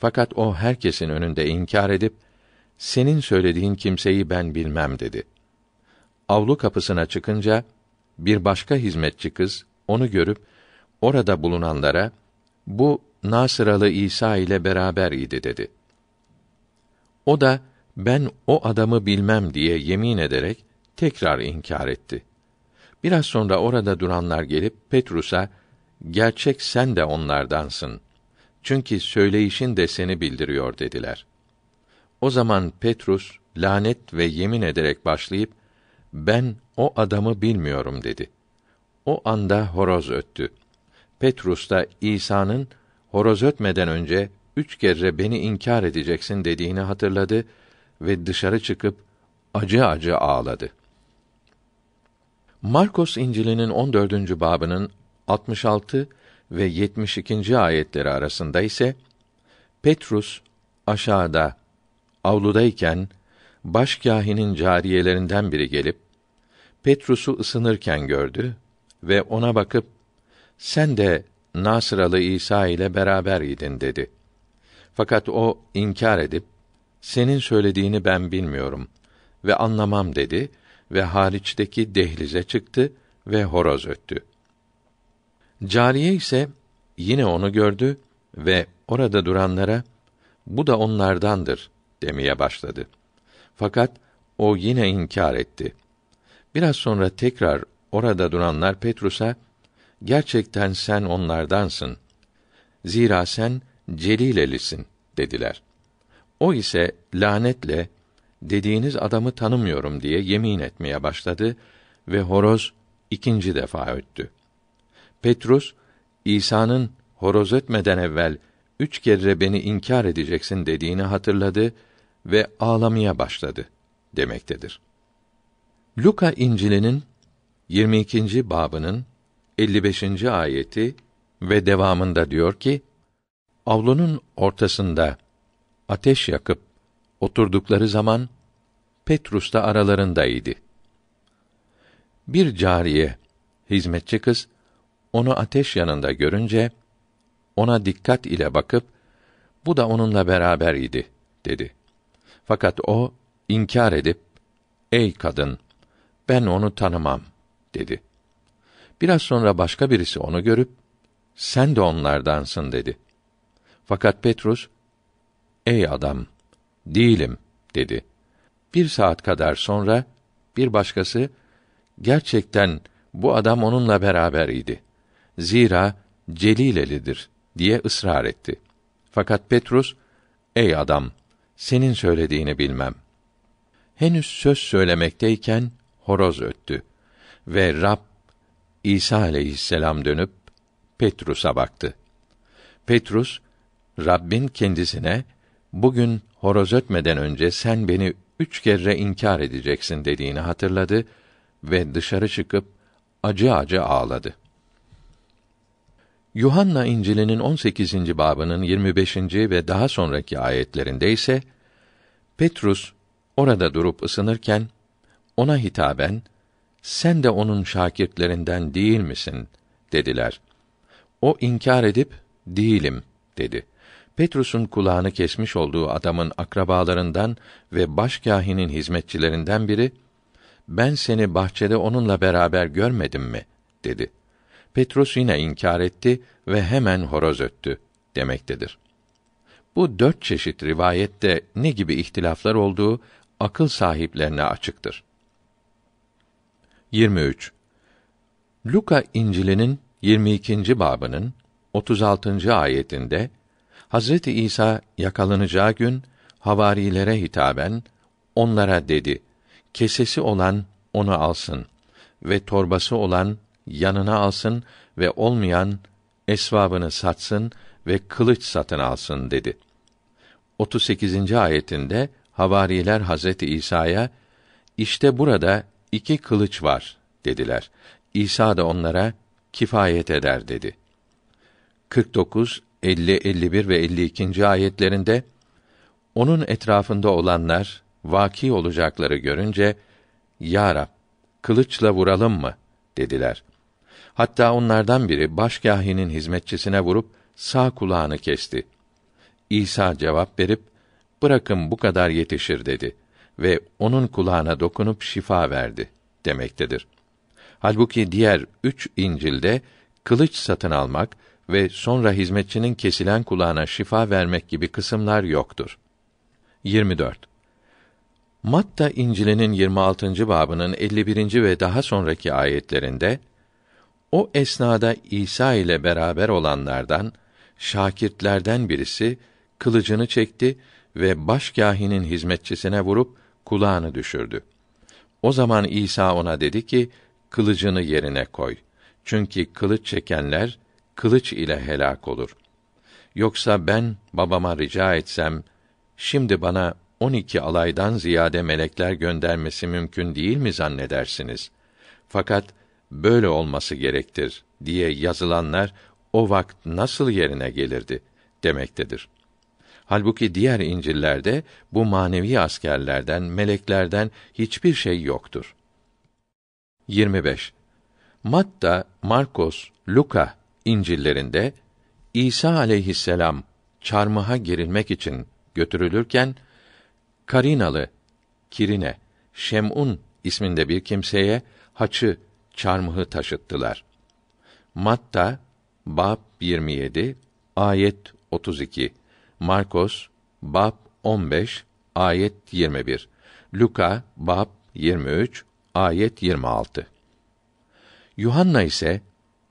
Fakat o herkesin önünde inkar edip senin söylediğin kimseyi ben bilmem dedi. Avlu kapısına çıkınca bir başka hizmetçi kız onu görüp orada bulunanlara bu Nasıralı İsa ile beraber idi dedi. O da ben o adamı bilmem diye yemin ederek tekrar inkar etti. Biraz sonra orada duranlar gelip Petrus'a gerçek sen de onlardansın çünkü söyleyişin de seni bildiriyor dediler. O zaman Petrus lanet ve yemin ederek başlayıp ben o adamı bilmiyorum dedi. O anda horoz öttü. Petrus da İsa'nın horoz ötmeden önce üç kere beni inkar edeceksin dediğini hatırladı ve dışarı çıkıp acı acı ağladı. Markos İncil'inin 14. babının 66 ve 72. ayetleri arasında ise Petrus aşağıda avludayken başkâhinin cariyelerinden biri gelip Petrus'u ısınırken gördü ve ona bakıp sen de Nasıralı İsa ile beraber idin dedi. Fakat o inkar edip senin söylediğini ben bilmiyorum ve anlamam dedi ve hariçteki dehlize çıktı ve horoz öttü. Cariye ise yine onu gördü ve orada duranlara bu da onlardandır demeye başladı. Fakat o yine inkar etti. Biraz sonra tekrar orada duranlar Petrus'a gerçekten sen onlardansın. Zira sen celilelisin dediler. O ise lanetle dediğiniz adamı tanımıyorum diye yemin etmeye başladı ve horoz ikinci defa öttü. Petrus İsa'nın horoz etmeden evvel üç kere beni inkar edeceksin dediğini hatırladı ve ağlamaya başladı demektedir. Luka İncil'inin 22. babının 55. ayeti ve devamında diyor ki: Avlunun ortasında ateş yakıp oturdukları zaman Petrus da aralarındaydı. Bir cariye, hizmetçi kız onu ateş yanında görünce ona dikkat ile bakıp bu da onunla beraber idi dedi. Fakat o inkar edip ey kadın ben onu tanımam dedi. Biraz sonra başka birisi onu görüp sen de onlardansın dedi. Fakat Petrus ey adam değilim dedi. Bir saat kadar sonra bir başkası gerçekten bu adam onunla beraber idi.'' Zira Celilelidir diye ısrar etti. Fakat Petrus, ey adam, senin söylediğini bilmem. Henüz söz söylemekteyken horoz öttü ve Rab İsa aleyhisselam dönüp Petrus'a baktı. Petrus, Rabbin kendisine, bugün horoz ötmeden önce sen beni üç kere inkar edeceksin dediğini hatırladı ve dışarı çıkıp acı acı ağladı. Yuhanna İncil'inin 18. babının 25. ve daha sonraki ayetlerinde ise Petrus orada durup ısınırken ona hitaben sen de onun şakirtlerinden değil misin dediler. O inkar edip değilim dedi. Petrus'un kulağını kesmiş olduğu adamın akrabalarından ve başkâhinin hizmetçilerinden biri ben seni bahçede onunla beraber görmedim mi dedi. Petrus yine inkar etti ve hemen horoz öttü demektedir. Bu dört çeşit rivayette ne gibi ihtilaflar olduğu akıl sahiplerine açıktır. 23. Luka İncil'inin 22. babının 36. ayetinde Hazreti İsa yakalanacağı gün havarilere hitaben onlara dedi: Kesesi olan onu alsın ve torbası olan yanına alsın ve olmayan esvabını satsın ve kılıç satın alsın dedi. 38. ayetinde havariler Hazreti İsa'ya işte burada iki kılıç var dediler. İsa da onlara kifayet eder dedi. 49, 50, 51 ve 52. ayetlerinde onun etrafında olanlar vaki olacakları görünce Ya Rab, kılıçla vuralım mı dediler. Hatta onlardan biri başkâhinin hizmetçisine vurup sağ kulağını kesti. İsa cevap verip bırakın bu kadar yetişir dedi ve onun kulağına dokunup şifa verdi demektedir. Halbuki diğer üç İncil'de kılıç satın almak ve sonra hizmetçinin kesilen kulağına şifa vermek gibi kısımlar yoktur. 24. Matta İncil'inin 26. babının 51. ve daha sonraki ayetlerinde o esnada İsa ile beraber olanlardan şakirtlerden birisi kılıcını çekti ve başkâhinin hizmetçisine vurup kulağını düşürdü. O zaman İsa ona dedi ki, kılıcını yerine koy. Çünkü kılıç çekenler, kılıç ile helak olur. Yoksa ben babama rica etsem, şimdi bana on iki alaydan ziyade melekler göndermesi mümkün değil mi zannedersiniz? Fakat böyle olması gerektir diye yazılanlar o vakt nasıl yerine gelirdi demektedir. Halbuki diğer İncil'lerde bu manevi askerlerden, meleklerden hiçbir şey yoktur. 25. Matta, Markos, Luka İncil'lerinde İsa aleyhisselam çarmıha girilmek için götürülürken Karinalı Kirine Şem'un isminde bir kimseye haçı çarmıhı taşıttılar. Matta bab 27 ayet 32. Markos bab 15 ayet 21. Luka bab 23 ayet 26. Yuhanna ise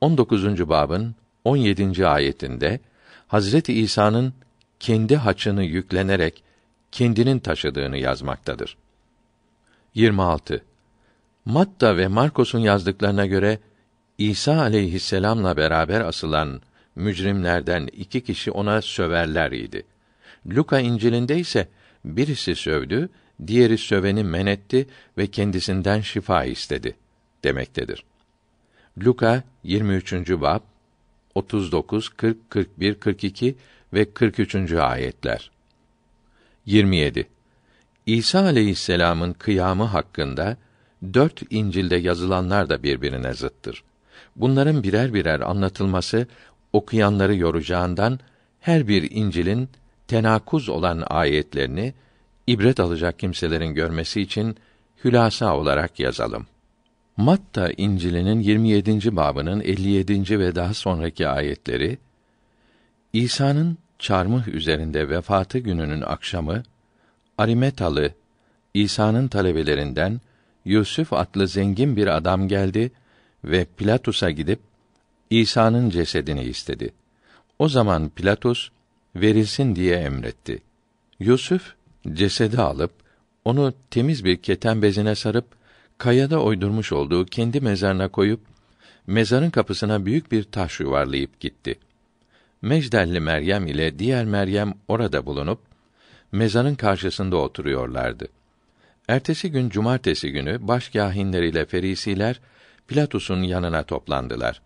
19. babın 17. ayetinde Hazreti İsa'nın kendi haçını yüklenerek kendinin taşıdığını yazmaktadır. 26. Matta ve Markus'un yazdıklarına göre İsa aleyhisselamla beraber asılan mücrimlerden iki kişi ona söverler idi. Luka İncil'inde ise birisi sövdü, diğeri söveni men etti ve kendisinden şifa istedi demektedir. Luka 23. bab 39 40 41 42 ve 43. ayetler. 27. İsa aleyhisselam'ın kıyamı hakkında dört İncil'de yazılanlar da birbirine zıttır. Bunların birer birer anlatılması okuyanları yoracağından her bir İncil'in tenakuz olan ayetlerini ibret alacak kimselerin görmesi için hülasa olarak yazalım. Matta İncil'inin 27. babının 57. ve daha sonraki ayetleri İsa'nın çarmıh üzerinde vefatı gününün akşamı Arimetalı İsa'nın talebelerinden Yusuf adlı zengin bir adam geldi ve Pilatus'a gidip İsa'nın cesedini istedi. O zaman Pilatus verilsin diye emretti. Yusuf cesedi alıp onu temiz bir keten bezine sarıp kayada oydurmuş olduğu kendi mezarına koyup mezarın kapısına büyük bir taş yuvarlayıp gitti. Mecdelli Meryem ile diğer Meryem orada bulunup mezarın karşısında oturuyorlardı. Ertesi gün cumartesi günü başkâhinler ile ferisiler Platus'un yanına toplandılar.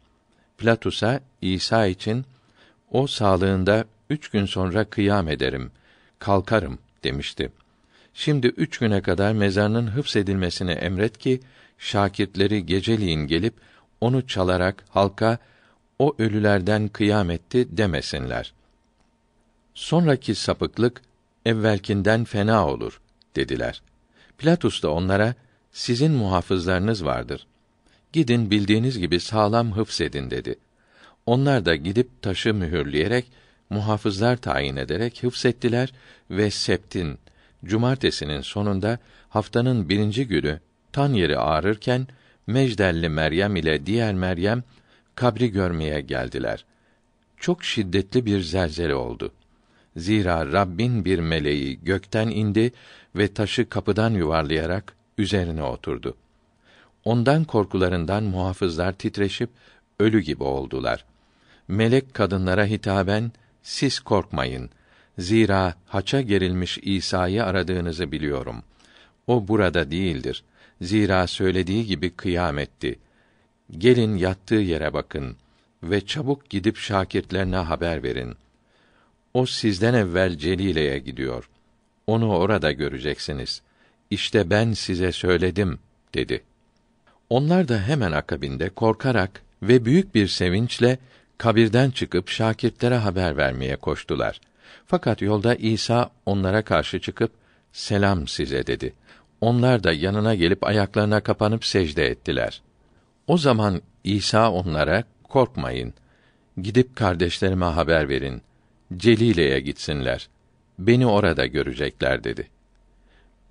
Platus'a İsa için o sağlığında üç gün sonra kıyam ederim, kalkarım demişti. Şimdi üç güne kadar mezarının hıfsedilmesini emret ki şakirtleri geceliğin gelip onu çalarak halka o ölülerden kıyam etti demesinler. Sonraki sapıklık evvelkinden fena olur dediler.'' Platus da onlara sizin muhafızlarınız vardır. Gidin bildiğiniz gibi sağlam hıfsedin dedi. Onlar da gidip taşı mühürleyerek muhafızlar tayin ederek hıfsettiler ve septin cumartesinin sonunda haftanın birinci günü tan yeri ağrırken Mecdelli Meryem ile diğer Meryem kabri görmeye geldiler. Çok şiddetli bir zelzele oldu. Zira Rabbin bir meleği gökten indi ve taşı kapıdan yuvarlayarak üzerine oturdu. Ondan korkularından muhafızlar titreşip ölü gibi oldular. Melek kadınlara hitaben siz korkmayın. Zira haça gerilmiş İsa'yı aradığınızı biliyorum. O burada değildir. Zira söylediği gibi kıyametti. Gelin yattığı yere bakın ve çabuk gidip şakirtlerine haber verin. O sizden evvel Celile'ye gidiyor.'' Onu orada göreceksiniz. İşte ben size söyledim." dedi. Onlar da hemen akabinde korkarak ve büyük bir sevinçle kabirden çıkıp şakirtlere haber vermeye koştular. Fakat yolda İsa onlara karşı çıkıp selam size dedi. Onlar da yanına gelip ayaklarına kapanıp secde ettiler. O zaman İsa onlara korkmayın. Gidip kardeşlerime haber verin. Celile'ye gitsinler beni orada görecekler dedi.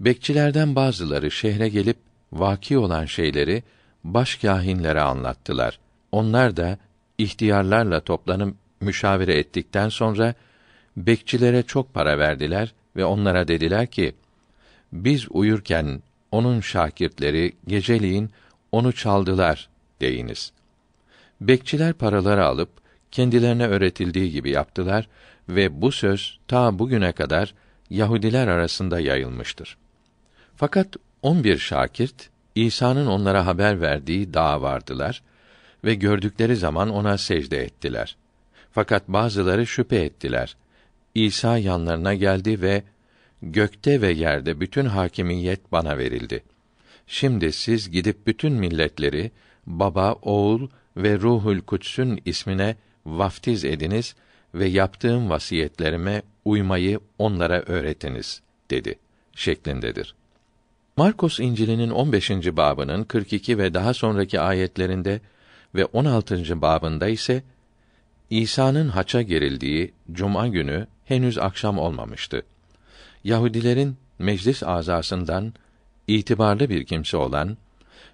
Bekçilerden bazıları şehre gelip vaki olan şeyleri başkâhinlere anlattılar. Onlar da ihtiyarlarla toplanıp müşavire ettikten sonra bekçilere çok para verdiler ve onlara dediler ki: Biz uyurken onun şakirtleri geceliğin onu çaldılar deyiniz. Bekçiler paraları alıp kendilerine öğretildiği gibi yaptılar ve bu söz ta bugüne kadar Yahudiler arasında yayılmıştır. Fakat on bir şakirt İsa'nın onlara haber verdiği dağa vardılar ve gördükleri zaman ona secde ettiler. Fakat bazıları şüphe ettiler. İsa yanlarına geldi ve gökte ve yerde bütün hakimiyet bana verildi. Şimdi siz gidip bütün milletleri baba, oğul ve Ruhul Kutsun ismine vaftiz ediniz ve yaptığım vasiyetlerime uymayı onlara öğretiniz dedi şeklindedir. Markus İncil'inin 15. babının 42 ve daha sonraki ayetlerinde ve 16. babında ise İsa'nın haça gerildiği cuma günü henüz akşam olmamıştı. Yahudilerin meclis azasından itibarlı bir kimse olan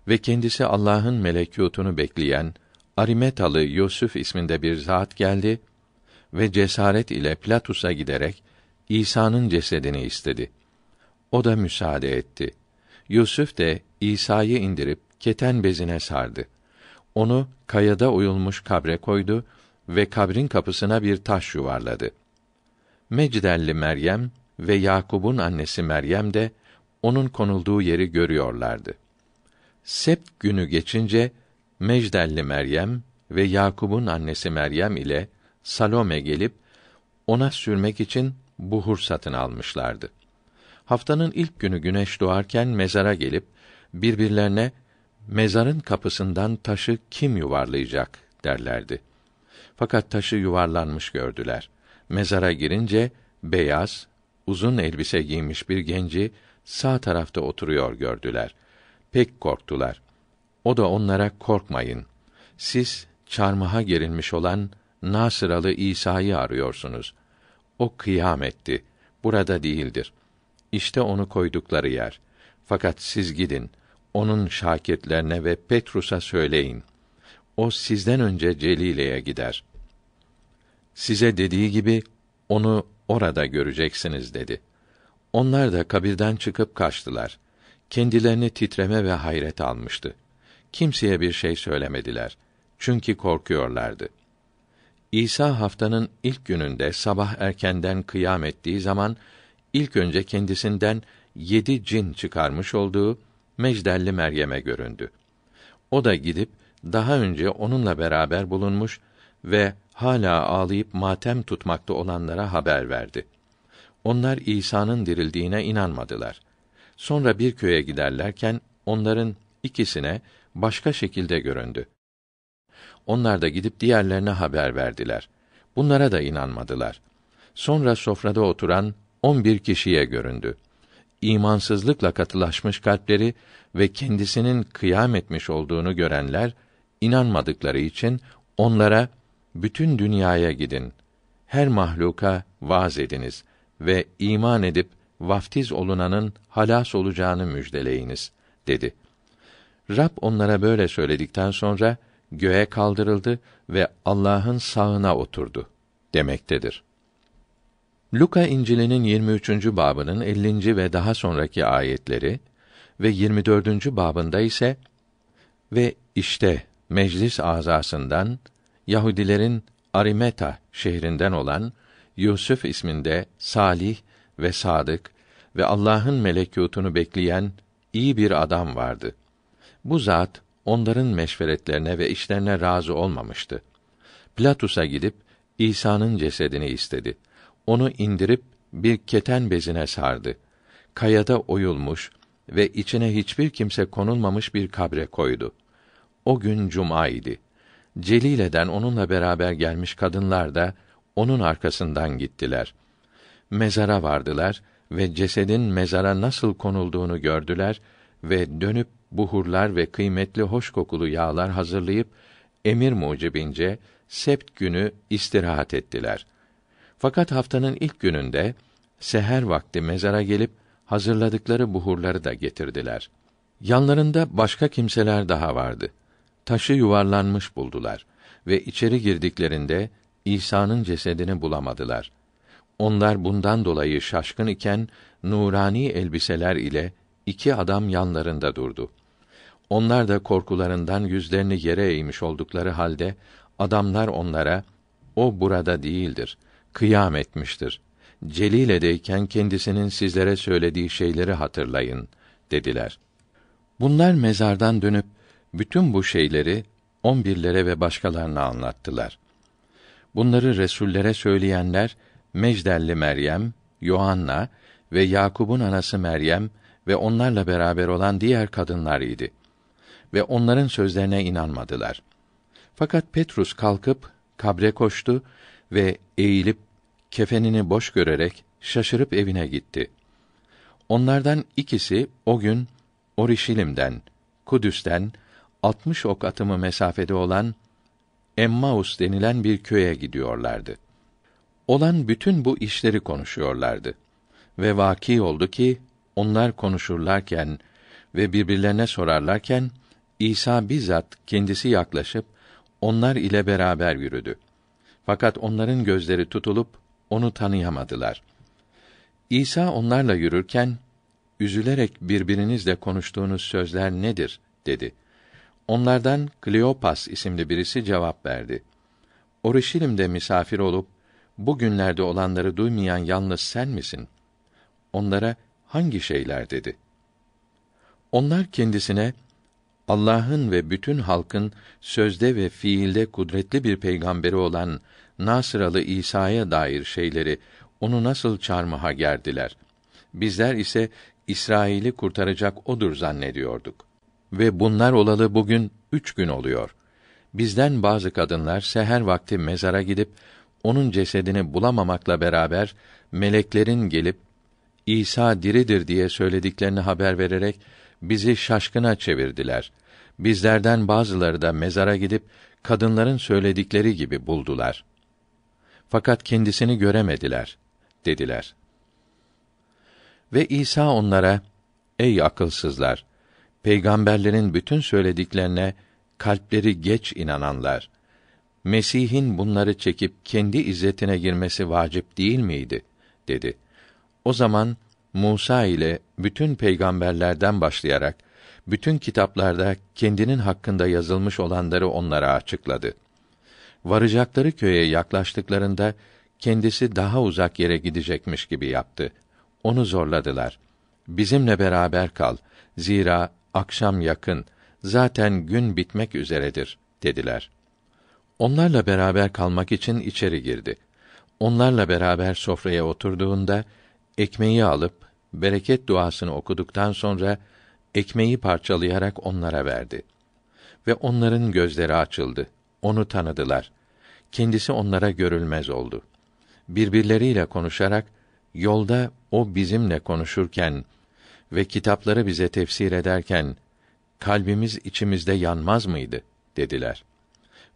ve kendisi Allah'ın melekûtunu bekleyen Arimetalı Yusuf isminde bir zat geldi ve cesaret ile Platus'a giderek İsa'nın cesedini istedi. O da müsaade etti. Yusuf de İsa'yı indirip keten bezine sardı. Onu kayada oyulmuş kabre koydu ve kabrin kapısına bir taş yuvarladı. Mecdelli Meryem ve Yakub'un annesi Meryem de onun konulduğu yeri görüyorlardı. Sept günü geçince Mecdelli Meryem ve Yakub'un annesi Meryem ile Salome gelip ona sürmek için buhur satın almışlardı. Haftanın ilk günü güneş doğarken mezara gelip birbirlerine mezarın kapısından taşı kim yuvarlayacak derlerdi. Fakat taşı yuvarlanmış gördüler. Mezara girince beyaz, uzun elbise giymiş bir genci sağ tarafta oturuyor gördüler. Pek korktular. O da onlara korkmayın. Siz çarmıha gerilmiş olan Nasıralı İsa'yı arıyorsunuz. O kıyametti. Burada değildir. İşte onu koydukları yer. Fakat siz gidin, onun şakirtlerine ve Petrus'a söyleyin. O sizden önce Celile'ye gider. Size dediği gibi onu orada göreceksiniz dedi. Onlar da kabirden çıkıp kaçtılar. Kendilerini titreme ve hayret almıştı. Kimseye bir şey söylemediler. Çünkü korkuyorlardı. İsa haftanın ilk gününde sabah erkenden kıyam ettiği zaman ilk önce kendisinden yedi cin çıkarmış olduğu Mecdelli Meryem'e göründü. O da gidip daha önce onunla beraber bulunmuş ve hala ağlayıp matem tutmakta olanlara haber verdi. Onlar İsa'nın dirildiğine inanmadılar. Sonra bir köye giderlerken onların ikisine başka şekilde göründü. Onlar da gidip diğerlerine haber verdiler. Bunlara da inanmadılar. Sonra sofrada oturan on bir kişiye göründü. İmansızlıkla katılaşmış kalpleri ve kendisinin kıyam etmiş olduğunu görenler, inanmadıkları için onlara, bütün dünyaya gidin, her mahluka vaaz ediniz ve iman edip vaftiz olunanın halas olacağını müjdeleyiniz dedi. Rab onlara böyle söyledikten sonra göğe kaldırıldı ve Allah'ın sağına oturdu demektedir. Luka İncil'inin 23. babının 50. ve daha sonraki ayetleri ve 24. babında ise ve işte meclis azasından Yahudilerin Arimeta şehrinden olan Yusuf isminde salih ve sadık ve Allah'ın melekûtunu bekleyen iyi bir adam vardı. Bu zat onların meşveretlerine ve işlerine razı olmamıştı. Platus'a gidip İsa'nın cesedini istedi. Onu indirip bir keten bezine sardı. Kayada oyulmuş ve içine hiçbir kimse konulmamış bir kabre koydu. O gün cuma idi. Celil eden onunla beraber gelmiş kadınlar da onun arkasından gittiler. Mezara vardılar ve cesedin mezara nasıl konulduğunu gördüler ve dönüp buhurlar ve kıymetli hoş kokulu yağlar hazırlayıp emir mucibince sept günü istirahat ettiler. Fakat haftanın ilk gününde seher vakti mezara gelip hazırladıkları buhurları da getirdiler. Yanlarında başka kimseler daha vardı. Taşı yuvarlanmış buldular ve içeri girdiklerinde İsa'nın cesedini bulamadılar. Onlar bundan dolayı şaşkın iken nurani elbiseler ile iki adam yanlarında durdu. Onlar da korkularından yüzlerini yere eğmiş oldukları halde adamlar onlara o burada değildir. Kıyam etmiştir. edeyken kendisinin sizlere söylediği şeyleri hatırlayın dediler. Bunlar mezardan dönüp bütün bu şeyleri on birlere ve başkalarına anlattılar. Bunları resullere söyleyenler Mecdelli Meryem, Yohanna ve Yakub'un anası Meryem ve onlarla beraber olan diğer kadınlar idi. Ve onların sözlerine inanmadılar. Fakat Petrus kalkıp kabre koştu ve eğilip kefenini boş görerek şaşırıp evine gitti. Onlardan ikisi o gün Orişilim'den, Kudüs'ten 60 ok atımı mesafede olan Emmaus denilen bir köye gidiyorlardı. Olan bütün bu işleri konuşuyorlardı ve vaki oldu ki onlar konuşurlarken ve birbirlerine sorarlarken İsa bizzat kendisi yaklaşıp onlar ile beraber yürüdü. Fakat onların gözleri tutulup onu tanıyamadılar. İsa onlarla yürürken üzülerek birbirinizle konuştuğunuz sözler nedir dedi. Onlardan Kleopas isimli birisi cevap verdi. Orişilim'de misafir olup bu günlerde olanları duymayan yalnız sen misin? Onlara hangi şeyler dedi. Onlar kendisine Allah'ın ve bütün halkın sözde ve fiilde kudretli bir peygamberi olan Nasıralı İsa'ya dair şeyleri onu nasıl çarmıha gerdiler. Bizler ise İsrail'i kurtaracak odur zannediyorduk. Ve bunlar olalı bugün üç gün oluyor. Bizden bazı kadınlar seher vakti mezara gidip onun cesedini bulamamakla beraber meleklerin gelip İsa diridir diye söylediklerini haber vererek bizi şaşkına çevirdiler. Bizlerden bazıları da mezara gidip kadınların söyledikleri gibi buldular. Fakat kendisini göremediler dediler. Ve İsa onlara ey akılsızlar peygamberlerin bütün söylediklerine kalpleri geç inananlar Mesih'in bunları çekip kendi izzetine girmesi vacip değil miydi dedi.'' O zaman Musa ile bütün peygamberlerden başlayarak bütün kitaplarda kendinin hakkında yazılmış olanları onlara açıkladı. Varacakları köye yaklaştıklarında kendisi daha uzak yere gidecekmiş gibi yaptı. Onu zorladılar. Bizimle beraber kal. Zira akşam yakın. Zaten gün bitmek üzeredir dediler. Onlarla beraber kalmak için içeri girdi. Onlarla beraber sofraya oturduğunda ekmeği alıp bereket duasını okuduktan sonra ekmeği parçalayarak onlara verdi. Ve onların gözleri açıldı. Onu tanıdılar. Kendisi onlara görülmez oldu. Birbirleriyle konuşarak yolda o bizimle konuşurken ve kitapları bize tefsir ederken kalbimiz içimizde yanmaz mıydı dediler.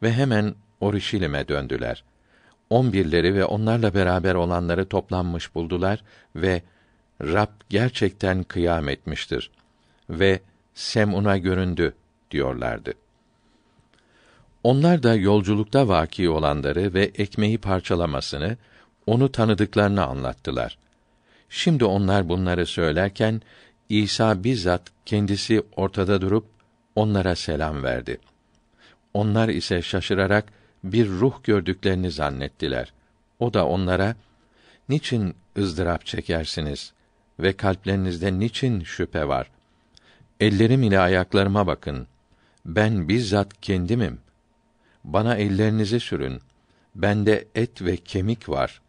Ve hemen Orişilim'e döndüler on birleri ve onlarla beraber olanları toplanmış buldular ve Rab gerçekten kıyam etmiştir ve Sem'una göründü diyorlardı. Onlar da yolculukta vaki olanları ve ekmeği parçalamasını, onu tanıdıklarını anlattılar. Şimdi onlar bunları söylerken İsa bizzat kendisi ortada durup onlara selam verdi. Onlar ise şaşırarak bir ruh gördüklerini zannettiler. O da onlara niçin ızdırap çekersiniz ve kalplerinizde niçin şüphe var? Ellerim ile ayaklarıma bakın. Ben bizzat kendimim. Bana ellerinizi sürün. Bende et ve kemik var.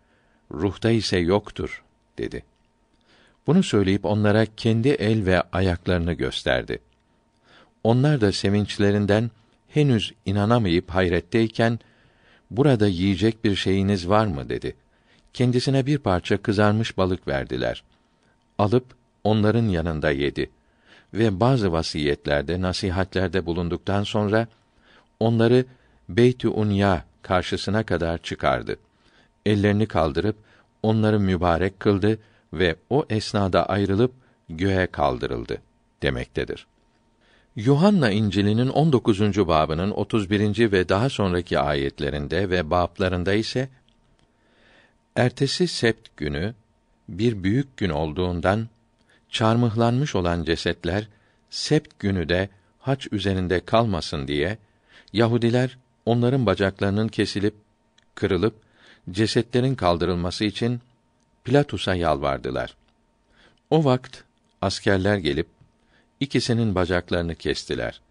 Ruhta ise yoktur, dedi. Bunu söyleyip onlara kendi el ve ayaklarını gösterdi. Onlar da sevinçlerinden henüz inanamayıp hayretteyken burada yiyecek bir şeyiniz var mı dedi. Kendisine bir parça kızarmış balık verdiler. Alıp onların yanında yedi ve bazı vasiyetlerde, nasihatlerde bulunduktan sonra onları Beyt-i Unya karşısına kadar çıkardı. Ellerini kaldırıp onları mübarek kıldı ve o esnada ayrılıp göğe kaldırıldı demektedir. Yuhanna İncil'inin 19. babının 31. ve daha sonraki ayetlerinde ve bablarında ise ertesi sept günü bir büyük gün olduğundan çarmıhlanmış olan cesetler sept günü de haç üzerinde kalmasın diye Yahudiler onların bacaklarının kesilip kırılıp cesetlerin kaldırılması için Pilatus'a yalvardılar. O vakt askerler gelip ikisinin bacaklarını kestiler.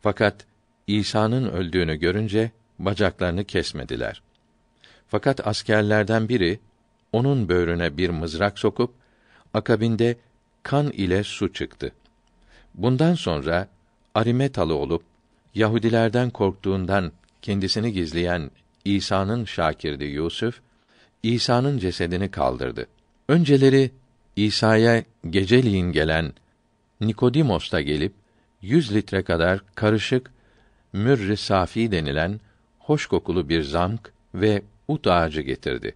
Fakat İsa'nın öldüğünü görünce bacaklarını kesmediler. Fakat askerlerden biri onun böğrüne bir mızrak sokup akabinde kan ile su çıktı. Bundan sonra Arimetalı olup Yahudilerden korktuğundan kendisini gizleyen İsa'nın şakirdi Yusuf, İsa'nın cesedini kaldırdı. Önceleri İsa'ya geceliğin gelen Nikodimos da gelip yüz litre kadar karışık mürri safi denilen hoş kokulu bir zamk ve ut ağacı getirdi.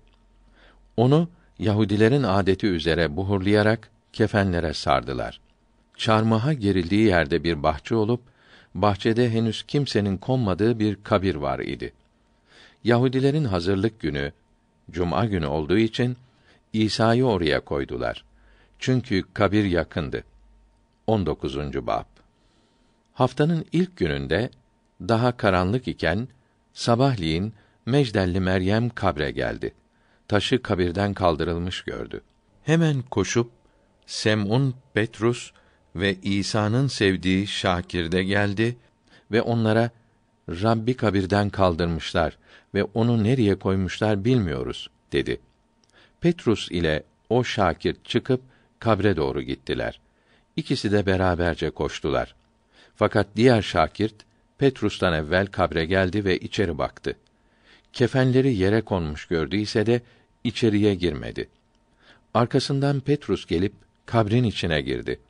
Onu Yahudilerin adeti üzere buhurlayarak kefenlere sardılar. Çarmıha gerildiği yerde bir bahçe olup bahçede henüz kimsenin konmadığı bir kabir var idi. Yahudilerin hazırlık günü cuma günü olduğu için İsa'yı oraya koydular. Çünkü kabir yakındı. 19. bab Haftanın ilk gününde daha karanlık iken sabahleyin Mecdelli Meryem kabre geldi. Taşı kabirden kaldırılmış gördü. Hemen koşup Sem'un Petrus ve İsa'nın sevdiği Şakir'de geldi ve onlara Rabbi kabirden kaldırmışlar ve onu nereye koymuşlar bilmiyoruz dedi. Petrus ile o Şakir çıkıp kabre doğru gittiler. İkisi de beraberce koştular. Fakat diğer şakirt Petrus'tan evvel kabre geldi ve içeri baktı. Kefenleri yere konmuş gördüyse de içeriye girmedi. Arkasından Petrus gelip kabrin içine girdi.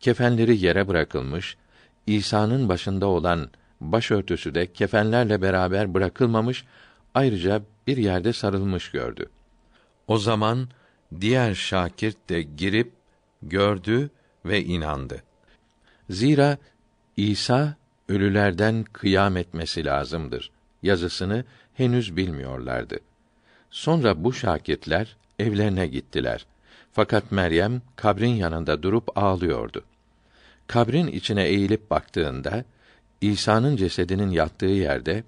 Kefenleri yere bırakılmış, İsa'nın başında olan başörtüsü de kefenlerle beraber bırakılmamış, ayrıca bir yerde sarılmış gördü. O zaman diğer şakirt de girip gördü ve inandı. Zira İsa ölülerden kıyam etmesi lazımdır yazısını henüz bilmiyorlardı. Sonra bu şakitler evlerine gittiler. Fakat Meryem kabrin yanında durup ağlıyordu. Kabrin içine eğilip baktığında İsa'nın cesedinin yattığı yerde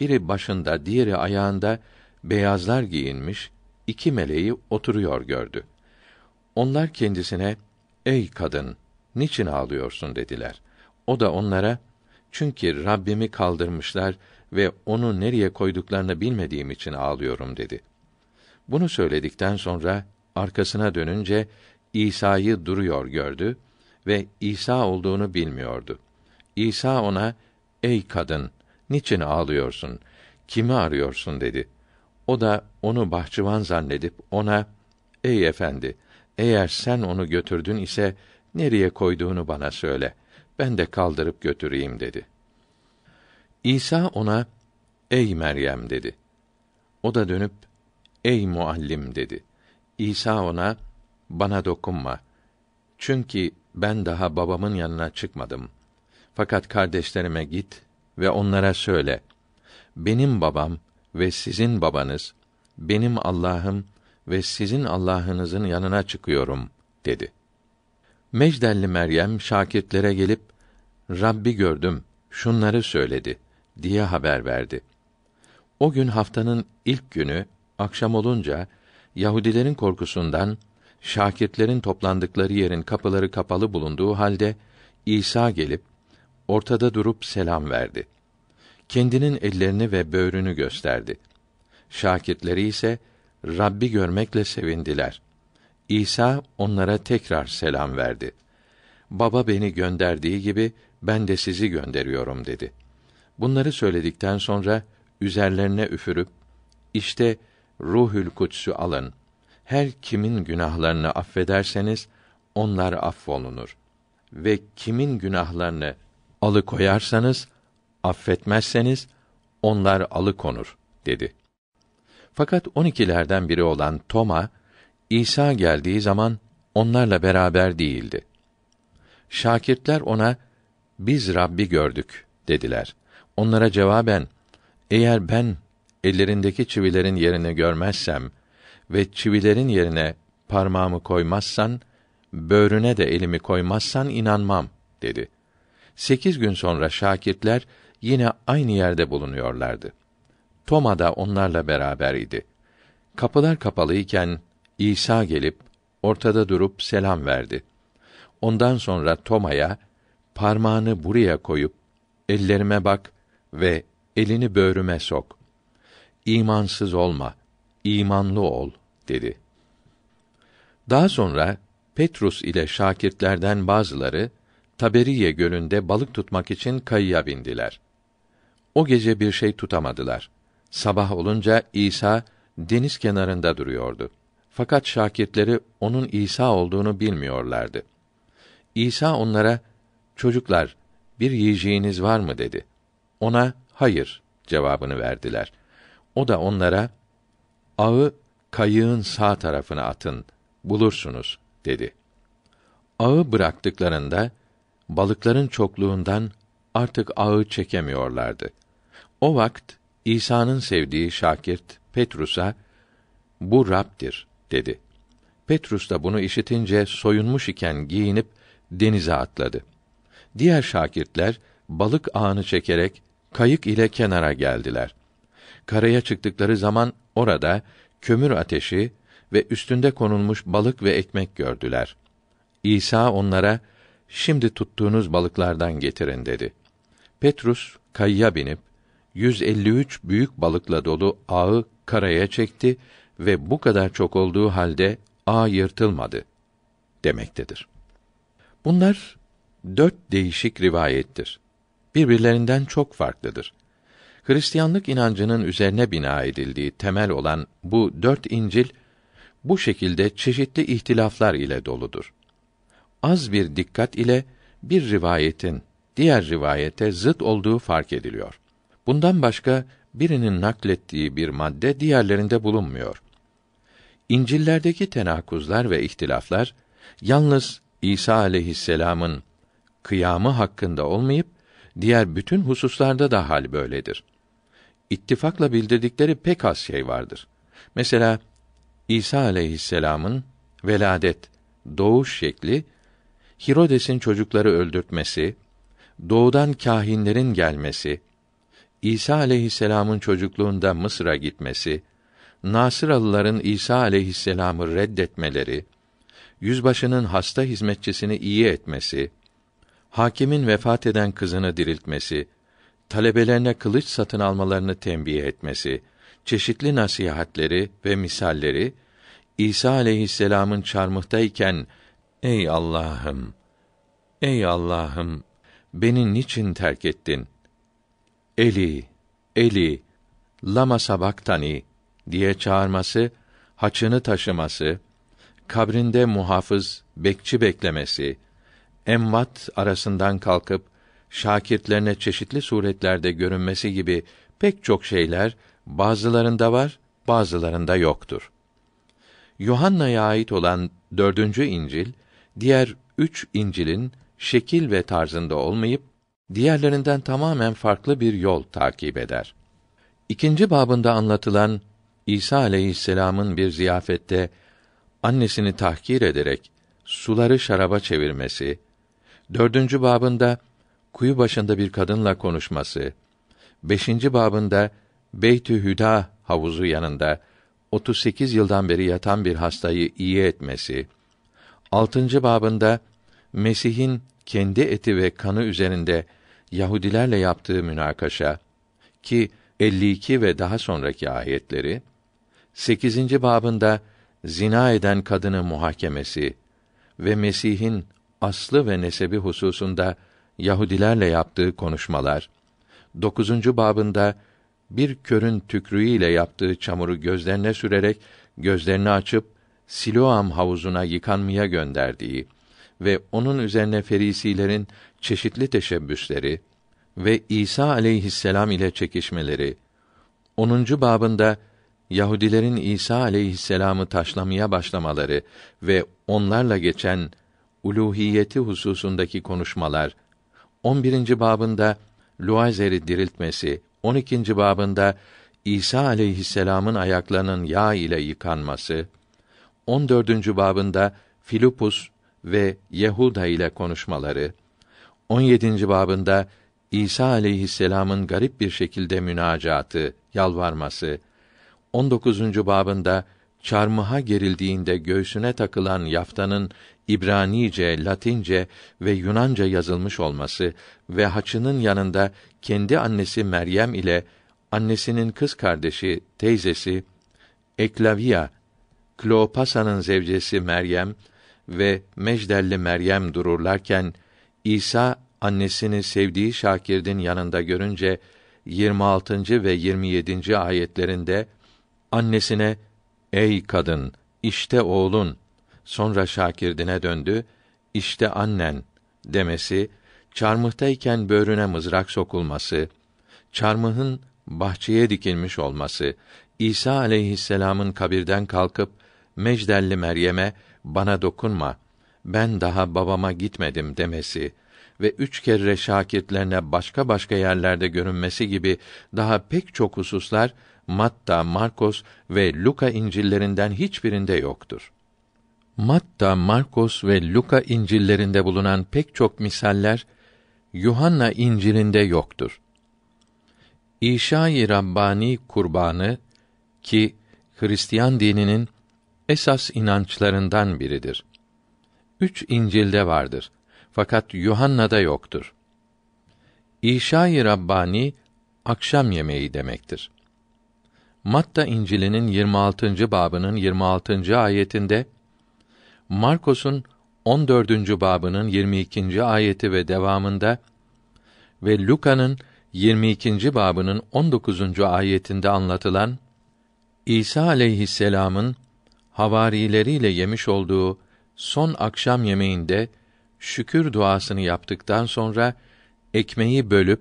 biri başında diğeri ayağında beyazlar giyinmiş iki meleği oturuyor gördü. Onlar kendisine Ey kadın, niçin ağlıyorsun dediler. O da onlara, çünkü Rabbimi kaldırmışlar ve onu nereye koyduklarını bilmediğim için ağlıyorum dedi. Bunu söyledikten sonra arkasına dönünce İsa'yı duruyor gördü ve İsa olduğunu bilmiyordu. İsa ona, ey kadın, niçin ağlıyorsun, kimi arıyorsun dedi. O da onu bahçıvan zannedip ona, ey efendi, eğer sen onu götürdün ise nereye koyduğunu bana söyle. Ben de kaldırıp götüreyim dedi. İsa ona Ey Meryem dedi. O da dönüp Ey muallim dedi. İsa ona bana dokunma. Çünkü ben daha babamın yanına çıkmadım. Fakat kardeşlerime git ve onlara söyle. Benim babam ve sizin babanız, benim Allah'ım ve sizin Allah'ınızın yanına çıkıyorum dedi. Mecdelli Meryem şakirtlere gelip Rabbi gördüm, şunları söyledi diye haber verdi. O gün haftanın ilk günü akşam olunca Yahudilerin korkusundan şakirtlerin toplandıkları yerin kapıları kapalı bulunduğu halde İsa gelip ortada durup selam verdi. Kendinin ellerini ve böğrünü gösterdi. Şakirtleri ise Rabbi görmekle sevindiler. İsa onlara tekrar selam verdi. Baba beni gönderdiği gibi ben de sizi gönderiyorum dedi. Bunları söyledikten sonra üzerlerine üfürüp işte Ruhül kutsu alın. Her kimin günahlarını affederseniz onlar affolunur. Ve kimin günahlarını alıkoyarsanız affetmezseniz onlar alıkonur dedi.'' Fakat on ikilerden biri olan Toma, İsa geldiği zaman onlarla beraber değildi. Şakirtler ona, biz Rabbi gördük dediler. Onlara cevaben, eğer ben ellerindeki çivilerin yerini görmezsem ve çivilerin yerine parmağımı koymazsan, böğrüne de elimi koymazsan inanmam, dedi. Sekiz gün sonra şakirtler yine aynı yerde bulunuyorlardı.'' Toma da onlarla beraber idi. Kapılar kapalıyken İsa gelip ortada durup selam verdi. Ondan sonra Toma'ya parmağını buraya koyup ellerime bak ve elini böğrüme sok. İmansız olma, imanlı ol dedi. Daha sonra Petrus ile şakirtlerden bazıları Taberiye gölünde balık tutmak için kayıya bindiler. O gece bir şey tutamadılar. Sabah olunca İsa deniz kenarında duruyordu. Fakat şakirtleri onun İsa olduğunu bilmiyorlardı. İsa onlara, çocuklar bir yiyeceğiniz var mı dedi. Ona hayır cevabını verdiler. O da onlara, ağı kayığın sağ tarafına atın, bulursunuz dedi. Ağı bıraktıklarında, balıkların çokluğundan artık ağı çekemiyorlardı. O vakit, İsa'nın sevdiği şakirt Petrus'a bu Rab'dir dedi. Petrus da bunu işitince soyunmuş iken giyinip denize atladı. Diğer şakirtler balık ağını çekerek kayık ile kenara geldiler. Karaya çıktıkları zaman orada kömür ateşi ve üstünde konulmuş balık ve ekmek gördüler. İsa onlara şimdi tuttuğunuz balıklardan getirin dedi. Petrus kayıya binip 153 büyük balıkla dolu ağı karaya çekti ve bu kadar çok olduğu halde ağ yırtılmadı demektedir. Bunlar dört değişik rivayettir. Birbirlerinden çok farklıdır. Hristiyanlık inancının üzerine bina edildiği temel olan bu dört İncil, bu şekilde çeşitli ihtilaflar ile doludur. Az bir dikkat ile bir rivayetin diğer rivayete zıt olduğu fark ediliyor. Bundan başka birinin naklettiği bir madde diğerlerinde bulunmuyor. İncillerdeki tenakuzlar ve ihtilaflar yalnız İsa aleyhisselam'ın kıyamı hakkında olmayıp diğer bütün hususlarda da hal böyledir. İttifakla bildirdikleri pek az şey vardır. Mesela İsa aleyhisselam'ın veladet, doğuş şekli, Hirodes'in çocukları öldürtmesi, doğudan kahinlerin gelmesi, İsa aleyhisselamın çocukluğunda Mısır'a gitmesi, Nasıralıların İsa aleyhisselamı reddetmeleri, yüzbaşının hasta hizmetçisini iyi etmesi, hakimin vefat eden kızını diriltmesi, talebelerine kılıç satın almalarını tembih etmesi, çeşitli nasihatleri ve misalleri, İsa aleyhisselamın çarmıhtayken, Ey Allah'ım! Ey Allah'ım! Beni niçin terk ettin? Eli, Eli, lama sabaktani diye çağırması, haçını taşıması, kabrinde muhafız, bekçi beklemesi, emvat arasından kalkıp şakirtlerine çeşitli suretlerde görünmesi gibi pek çok şeyler bazılarında var, bazılarında yoktur. Yuhanna'ya ait olan dördüncü İncil, diğer üç İncil'in şekil ve tarzında olmayıp diğerlerinden tamamen farklı bir yol takip eder. İkinci babında anlatılan İsa aleyhisselam'ın bir ziyafette annesini tahkir ederek suları şaraba çevirmesi, dördüncü babında kuyu başında bir kadınla konuşması, beşinci babında Beytü Hüda havuzu yanında 38 yıldan beri yatan bir hastayı iyi etmesi, altıncı babında Mesih'in kendi eti ve kanı üzerinde Yahudilerle yaptığı münakaşa ki 52 ve daha sonraki ayetleri 8. babında zina eden kadını muhakemesi ve Mesih'in aslı ve nesebi hususunda Yahudilerle yaptığı konuşmalar 9. babında bir körün ile yaptığı çamuru gözlerine sürerek gözlerini açıp Siloam havuzuna yıkanmaya gönderdiği ve onun üzerine ferisilerin çeşitli teşebbüsleri ve İsa aleyhisselam ile çekişmeleri 10. babında Yahudilerin İsa aleyhisselamı taşlamaya başlamaları ve onlarla geçen uluhiyeti hususundaki konuşmalar 11. babında Luazer'i diriltmesi, 12. babında İsa aleyhisselamın ayaklarının yağ ile yıkanması, 14. babında Filipus ve Yehuda ile konuşmaları, 17. babında İsa aleyhisselam'ın garip bir şekilde münacatı, yalvarması, 19. babında çarmıha gerildiğinde göğsüne takılan yaftanın İbranice, Latince ve Yunanca yazılmış olması ve haçının yanında kendi annesi Meryem ile annesinin kız kardeşi, teyzesi Eklavia, Kleopasa'nın zevcesi Meryem ve Mecdelli Meryem dururlarken İsa annesini sevdiği Şakirdin yanında görünce 26. ve 27. ayetlerinde annesine "Ey kadın, işte oğlun." Sonra şakirdine döndü, "İşte annen." demesi, çarmıhtayken böğrüne mızrak sokulması, çarmıhın bahçeye dikilmiş olması, İsa aleyhisselamın kabirden kalkıp Mecdelli Meryem'e bana dokunma ben daha babama gitmedim demesi ve üç kere şakirtlerine başka başka yerlerde görünmesi gibi daha pek çok hususlar Matta, Markos ve Luka İncillerinden hiçbirinde yoktur. Matta, Markos ve Luka İncillerinde bulunan pek çok misaller Yuhanna İncilinde yoktur. İşa-i Rabbani kurbanı ki Hristiyan dininin esas inançlarından biridir üç İncil'de vardır. Fakat Yuhanna'da yoktur. İşa-i Rabbani, akşam yemeği demektir. Matta İncil'inin 26. babının 26. ayetinde Markos'un 14. babının 22. ayeti ve devamında ve Luka'nın 22. babının 19. ayetinde anlatılan İsa aleyhisselam'ın havarileriyle yemiş olduğu son akşam yemeğinde şükür duasını yaptıktan sonra ekmeği bölüp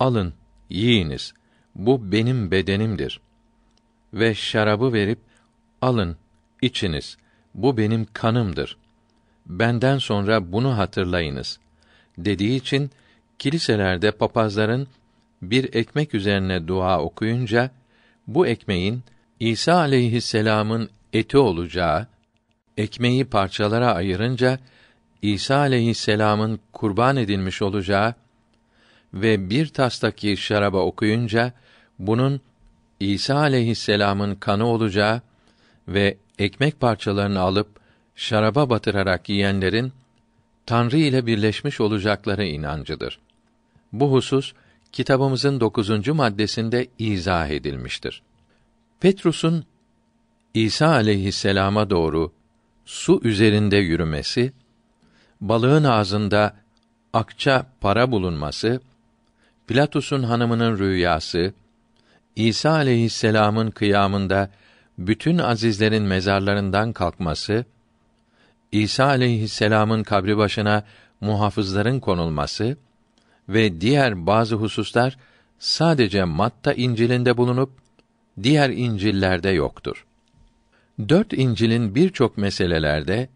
alın yiyiniz bu benim bedenimdir ve şarabı verip alın içiniz bu benim kanımdır benden sonra bunu hatırlayınız dediği için kiliselerde papazların bir ekmek üzerine dua okuyunca bu ekmeğin İsa aleyhisselam'ın eti olacağı ekmeği parçalara ayırınca İsa aleyhisselamın kurban edilmiş olacağı ve bir tastaki şaraba okuyunca bunun İsa aleyhisselamın kanı olacağı ve ekmek parçalarını alıp şaraba batırarak yiyenlerin Tanrı ile birleşmiş olacakları inancıdır. Bu husus kitabımızın dokuzuncu maddesinde izah edilmiştir. Petrus'un İsa aleyhisselama doğru su üzerinde yürümesi, balığın ağzında akça para bulunması, Platus'un hanımının rüyası, İsa aleyhisselam'ın kıyamında bütün azizlerin mezarlarından kalkması, İsa aleyhisselam'ın kabri başına muhafızların konulması ve diğer bazı hususlar sadece Matta İncil'inde bulunup diğer İncil'lerde yoktur. Dört İncil'in birçok meselelerde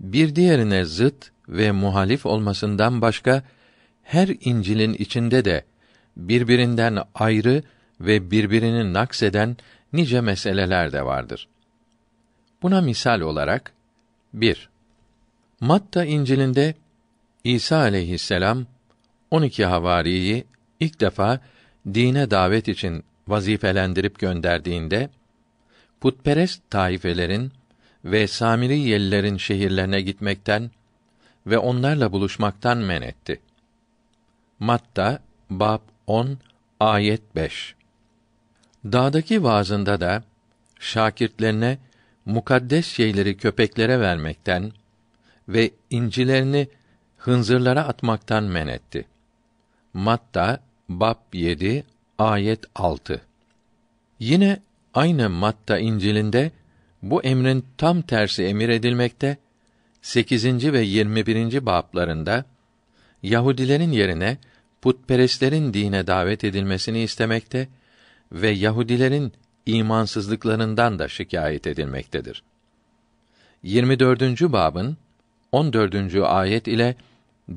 bir diğerine zıt ve muhalif olmasından başka her İncil'in içinde de birbirinden ayrı ve birbirini nakseden nice meseleler de vardır. Buna misal olarak 1. Matta İncil'inde İsa aleyhisselam 12 havariyi ilk defa dine davet için vazifelendirip gönderdiğinde putperest taifelerin ve samiri yellerin şehirlerine gitmekten ve onlarla buluşmaktan men etti. Matta bab 10 ayet 5. Dağdaki vaazında da şakirtlerine mukaddes şeyleri köpeklere vermekten ve incilerini hınzırlara atmaktan men etti. Matta bab 7 ayet 6. Yine Aynı Matta İncil'inde bu emrin tam tersi emir edilmekte. 8. ve 21. bablarında Yahudilerin yerine putperestlerin dine davet edilmesini istemekte ve Yahudilerin imansızlıklarından da şikayet edilmektedir. 24. babın 14. ayet ile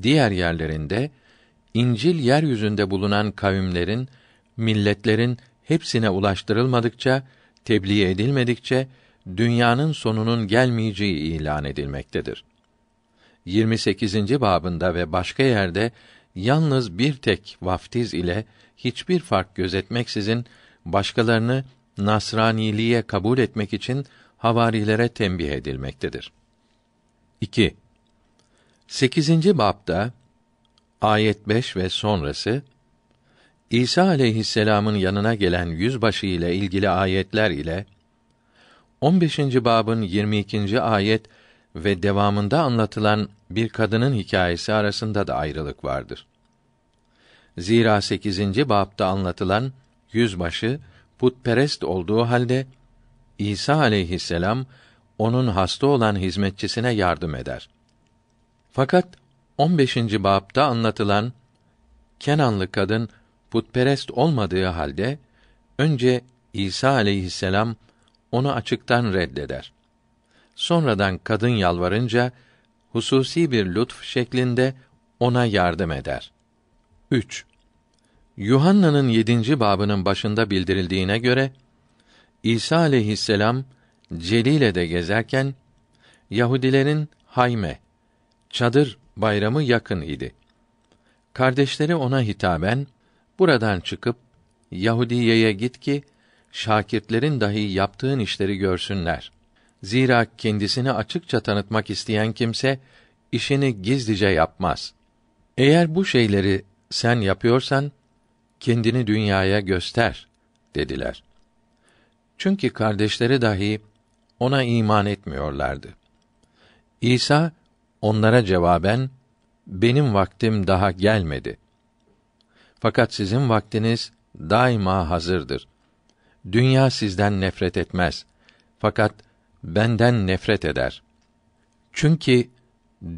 diğer yerlerinde İncil yeryüzünde bulunan kavimlerin, milletlerin hepsine ulaştırılmadıkça, tebliğ edilmedikçe dünyanın sonunun gelmeyeceği ilan edilmektedir. 28. babında ve başka yerde yalnız bir tek vaftiz ile hiçbir fark gözetmeksizin başkalarını Nasraniliğe kabul etmek için havarilere tembih edilmektedir. 2. 8. babda ayet 5 ve sonrası İsa aleyhisselamın yanına gelen yüzbaşı ile ilgili ayetler ile 15. babın 22. ayet ve devamında anlatılan bir kadının hikayesi arasında da ayrılık vardır. Zira 8. babda anlatılan yüzbaşı putperest olduğu halde İsa aleyhisselam onun hasta olan hizmetçisine yardım eder. Fakat 15. babda anlatılan Kenanlı kadın putperest olmadığı halde önce İsa aleyhisselam onu açıktan reddeder. Sonradan kadın yalvarınca hususi bir lütf şeklinde ona yardım eder. 3. Yuhanna'nın yedinci babının başında bildirildiğine göre İsa aleyhisselam Celile'de gezerken Yahudilerin hayme çadır bayramı yakın idi. Kardeşleri ona hitaben Buradan çıkıp Yahudiye'ye git ki şakirtlerin dahi yaptığın işleri görsünler. Zira kendisini açıkça tanıtmak isteyen kimse işini gizlice yapmaz. Eğer bu şeyleri sen yapıyorsan kendini dünyaya göster dediler. Çünkü kardeşleri dahi ona iman etmiyorlardı. İsa onlara cevaben benim vaktim daha gelmedi. Fakat sizin vaktiniz daima hazırdır. Dünya sizden nefret etmez. Fakat benden nefret eder. Çünkü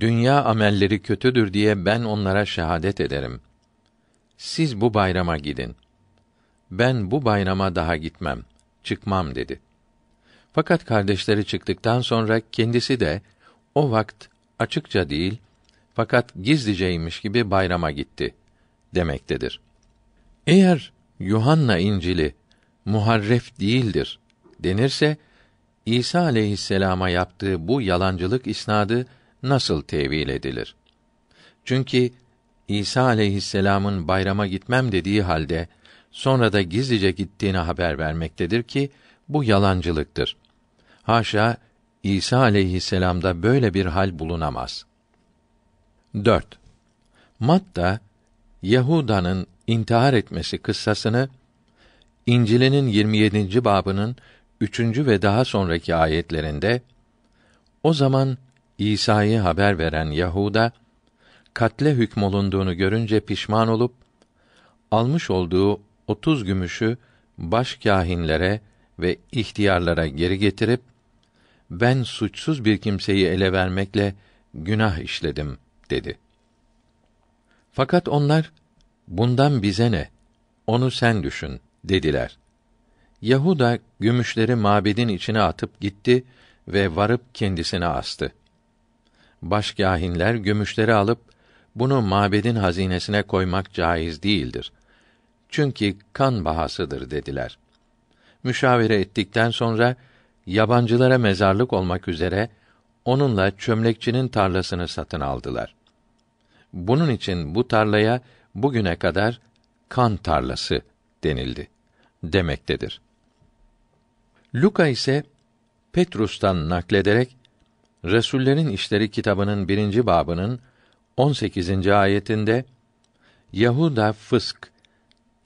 dünya amelleri kötüdür diye ben onlara şehadet ederim. Siz bu bayrama gidin. Ben bu bayrama daha gitmem, çıkmam dedi. Fakat kardeşleri çıktıktan sonra kendisi de o vakt açıkça değil fakat gizliceymiş gibi bayrama gitti.'' demektedir. Eğer Yuhanna İncil'i muharref değildir denirse İsa aleyhisselama yaptığı bu yalancılık isnadı nasıl tevil edilir? Çünkü İsa aleyhisselamın bayrama gitmem dediği halde sonra da gizlice gittiğini haber vermektedir ki bu yalancılıktır. Haşa İsa aleyhisselamda böyle bir hal bulunamaz. 4. Matta Yahuda'nın intihar etmesi kıssasını İncil'inin 27. babının 3. ve daha sonraki ayetlerinde o zaman İsa'yı haber veren Yahuda katle hükmolunduğunu görünce pişman olup almış olduğu 30 gümüşü baş kahinlere ve ihtiyarlara geri getirip ben suçsuz bir kimseyi ele vermekle günah işledim dedi. Fakat onlar bundan bize ne? Onu sen düşün dediler. Yahuda gümüşleri mabedin içine atıp gitti ve varıp kendisine astı. Başkâhinler gümüşleri alıp bunu mabedin hazinesine koymak caiz değildir. Çünkü kan bahasıdır dediler. Müşavire ettikten sonra yabancılara mezarlık olmak üzere onunla çömlekçinin tarlasını satın aldılar. Bunun için bu tarlaya bugüne kadar kan tarlası denildi demektedir. Luka ise Petrus'tan naklederek Resullerin İşleri kitabının birinci babının 18. ayetinde Yahuda fısk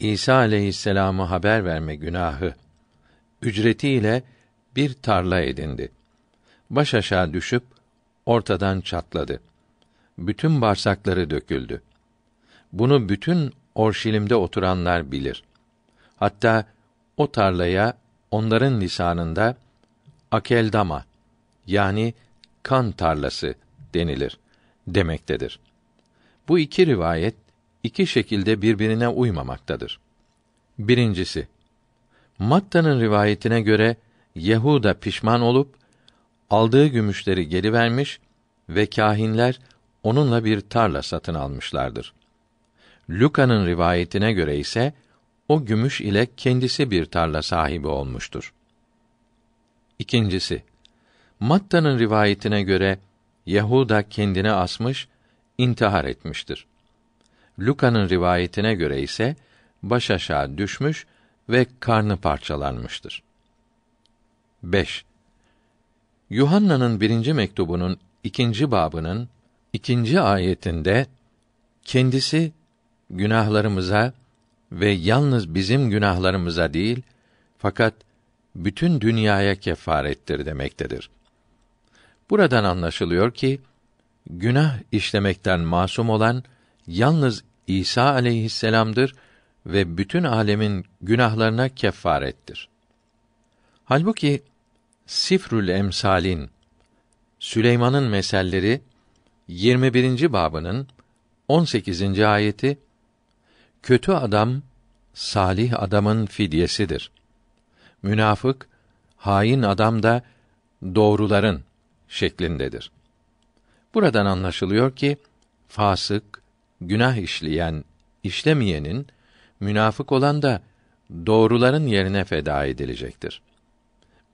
İsa aleyhisselamı haber verme günahı ücretiyle bir tarla edindi. Baş aşağı düşüp ortadan çatladı bütün bağırsakları döküldü. Bunu bütün Orşilim'de oturanlar bilir. Hatta o tarlaya onların lisanında akeldama yani kan tarlası denilir demektedir. Bu iki rivayet iki şekilde birbirine uymamaktadır. Birincisi, Matta'nın rivayetine göre Yehuda pişman olup aldığı gümüşleri geri vermiş ve kahinler onunla bir tarla satın almışlardır. Luka'nın rivayetine göre ise o gümüş ile kendisi bir tarla sahibi olmuştur. İkincisi, Matta'nın rivayetine göre Yahuda kendine asmış, intihar etmiştir. Luka'nın rivayetine göre ise baş aşağı düşmüş ve karnı parçalanmıştır. 5. Yuhanna'nın birinci mektubunun ikinci babının İkinci ayetinde kendisi günahlarımıza ve yalnız bizim günahlarımıza değil fakat bütün dünyaya kefarettir demektedir. Buradan anlaşılıyor ki günah işlemekten masum olan yalnız İsa aleyhisselam'dır ve bütün alemin günahlarına kefarettir. Halbuki Sifrül Emsalin Süleyman'ın meselleri 21. babının 18. ayeti Kötü adam salih adamın fidyesidir. Münafık hain adam da doğruların şeklindedir. Buradan anlaşılıyor ki fasık, günah işleyen, işlemeyenin münafık olan da doğruların yerine feda edilecektir.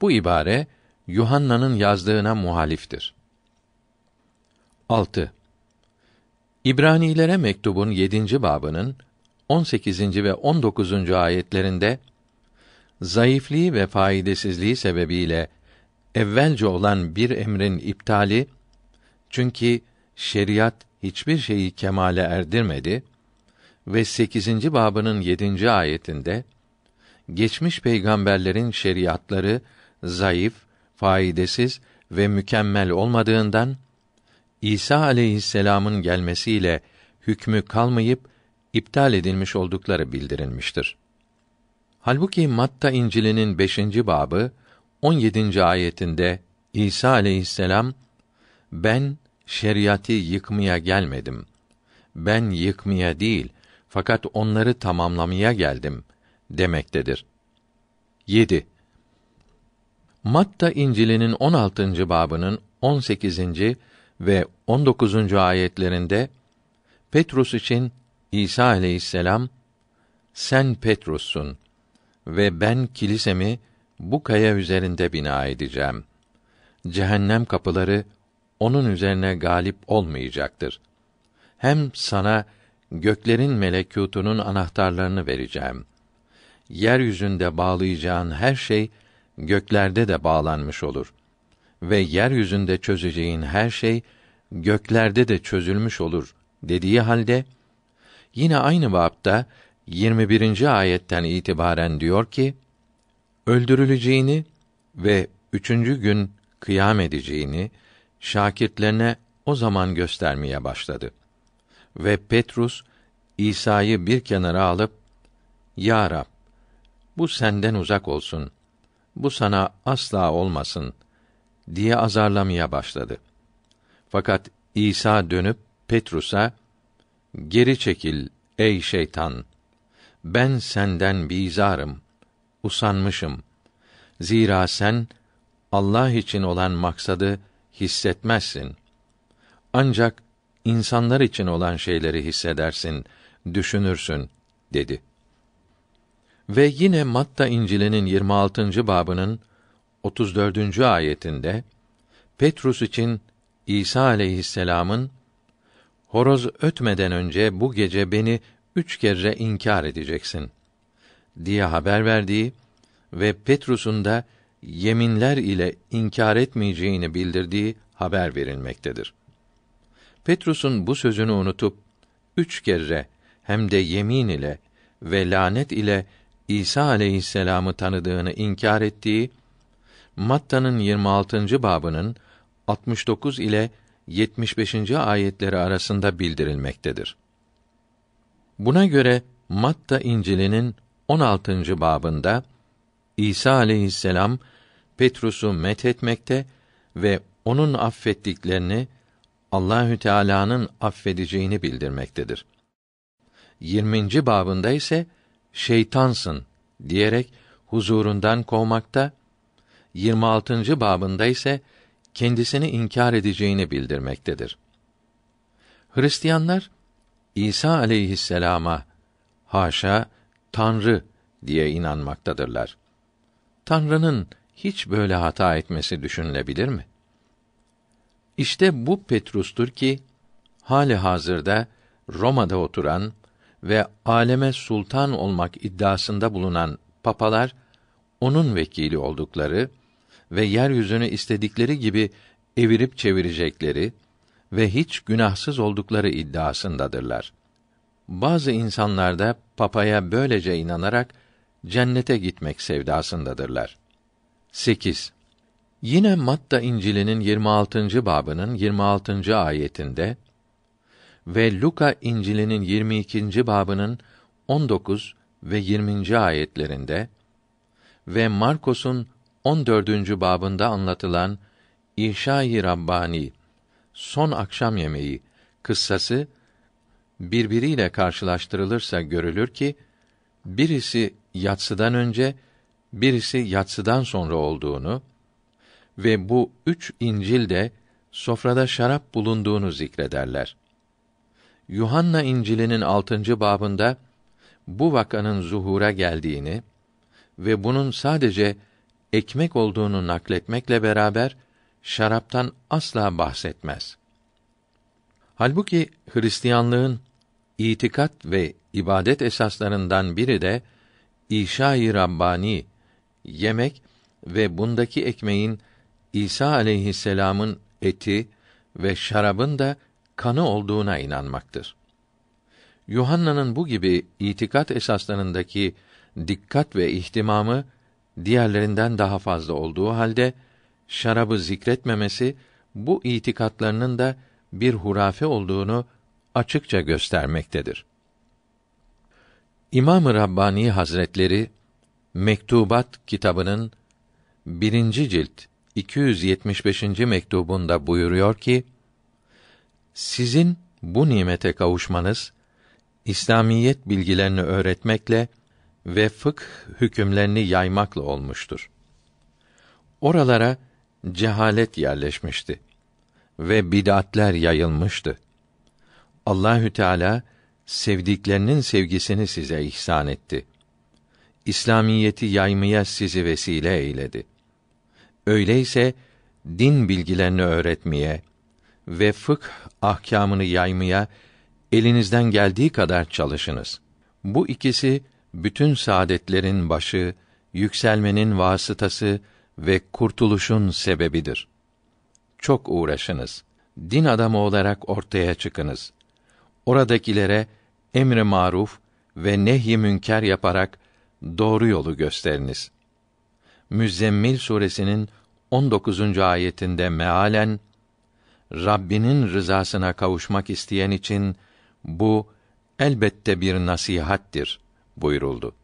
Bu ibare Yuhanna'nın yazdığına muhaliftir. 6. İbranilere mektubun 7. babının 18. ve 19. ayetlerinde zayıflığı ve faydasızlığı sebebiyle evvelce olan bir emrin iptali çünkü şeriat hiçbir şeyi kemale erdirmedi ve 8. babının 7. ayetinde geçmiş peygamberlerin şeriatları zayıf, faydasız ve mükemmel olmadığından İsa aleyhisselamın gelmesiyle hükmü kalmayıp iptal edilmiş oldukları bildirilmiştir. Halbuki Matta İncil'inin 5. babı 17. ayetinde İsa aleyhisselam ben şeriatı yıkmaya gelmedim. Ben yıkmaya değil fakat onları tamamlamaya geldim demektedir. 7. Matta İncil'inin 16. babının 18. ve 19. ayetlerinde Petrus için İsa aleyhisselam sen Petrus'sun ve ben kilisemi bu kaya üzerinde bina edeceğim. Cehennem kapıları onun üzerine galip olmayacaktır. Hem sana göklerin melekutunun anahtarlarını vereceğim. Yeryüzünde bağlayacağın her şey göklerde de bağlanmış olur ve yeryüzünde çözeceğin her şey göklerde de çözülmüş olur dediği halde yine aynı bapta 21. ayetten itibaren diyor ki öldürüleceğini ve üçüncü gün kıyam edeceğini şakirtlerine o zaman göstermeye başladı. Ve Petrus İsa'yı bir kenara alıp Ya Rab bu senden uzak olsun. Bu sana asla olmasın diye azarlamaya başladı.'' Fakat İsa dönüp Petrus'a "Geri çekil ey şeytan. Ben senden bizarım, usanmışım. Zira sen Allah için olan maksadı hissetmezsin. Ancak insanlar için olan şeyleri hissedersin, düşünürsün." dedi. Ve yine Matta İncil'inin 26. babının 34. ayetinde Petrus için İsa aleyhisselamın horoz ötmeden önce bu gece beni üç kere inkar edeceksin diye haber verdiği ve Petrus'un da yeminler ile inkar etmeyeceğini bildirdiği haber verilmektedir. Petrus'un bu sözünü unutup üç kere hem de yemin ile ve lanet ile İsa aleyhisselamı tanıdığını inkar ettiği Matta'nın 26. babının 69 ile 75. ayetleri arasında bildirilmektedir. Buna göre Matta İncil'inin 16. babında İsa aleyhisselam Petrus'u met etmekte ve onun affettiklerini Allahü Teala'nın affedeceğini bildirmektedir. 20. babında ise şeytansın diyerek huzurundan kovmakta, 26. babında ise kendisini inkar edeceğini bildirmektedir. Hristiyanlar İsa aleyhisselama haşa tanrı diye inanmaktadırlar. Tanrının hiç böyle hata etmesi düşünülebilir mi? İşte bu Petrus'tur ki hali hazırda Roma'da oturan ve aleme sultan olmak iddiasında bulunan papalar onun vekili oldukları ve yeryüzünü istedikleri gibi evirip çevirecekleri ve hiç günahsız oldukları iddiasındadırlar. Bazı insanlar da papaya böylece inanarak cennete gitmek sevdasındadırlar. 8. Yine Matta İncil'inin 26. babının 26. ayetinde ve Luka İncil'inin 22. babının 19 ve 20. ayetlerinde ve Markos'un 14. babında anlatılan İhşâ-i Rabbani son akşam yemeği kıssası birbiriyle karşılaştırılırsa görülür ki birisi yatsıdan önce birisi yatsıdan sonra olduğunu ve bu üç İncil de sofrada şarap bulunduğunu zikrederler. Yuhanna İncil'inin altıncı babında bu vakanın zuhura geldiğini ve bunun sadece ekmek olduğunu nakletmekle beraber şaraptan asla bahsetmez. Halbuki Hristiyanlığın itikat ve ibadet esaslarından biri de İsa i Rabbani yemek ve bundaki ekmeğin İsa aleyhisselamın eti ve şarabın da kanı olduğuna inanmaktır. Yuhanna'nın bu gibi itikat esaslarındaki dikkat ve ihtimamı diğerlerinden daha fazla olduğu halde şarabı zikretmemesi bu itikatlarının da bir hurafe olduğunu açıkça göstermektedir. İmam-ı Rabbani Hazretleri Mektubat kitabının birinci cilt 275. mektubunda buyuruyor ki, sizin bu nimete kavuşmanız, İslamiyet bilgilerini öğretmekle ve fık hükümlerini yaymakla olmuştur. Oralara cehalet yerleşmişti ve bid'atler yayılmıştı. Allahü Teala sevdiklerinin sevgisini size ihsan etti. İslamiyeti yaymaya sizi vesile eyledi. Öyleyse din bilgilerini öğretmeye ve fıkh ahkamını yaymaya elinizden geldiği kadar çalışınız. Bu ikisi bütün saadetlerin başı, yükselmenin vasıtası ve kurtuluşun sebebidir. Çok uğraşınız. Din adamı olarak ortaya çıkınız. Oradakilere emri maruf ve nehy münker yaparak doğru yolu gösteriniz. Müzzemmil suresinin 19. ayetinde mealen Rabbinin rızasına kavuşmak isteyen için bu elbette bir nasihattir buyuruldu.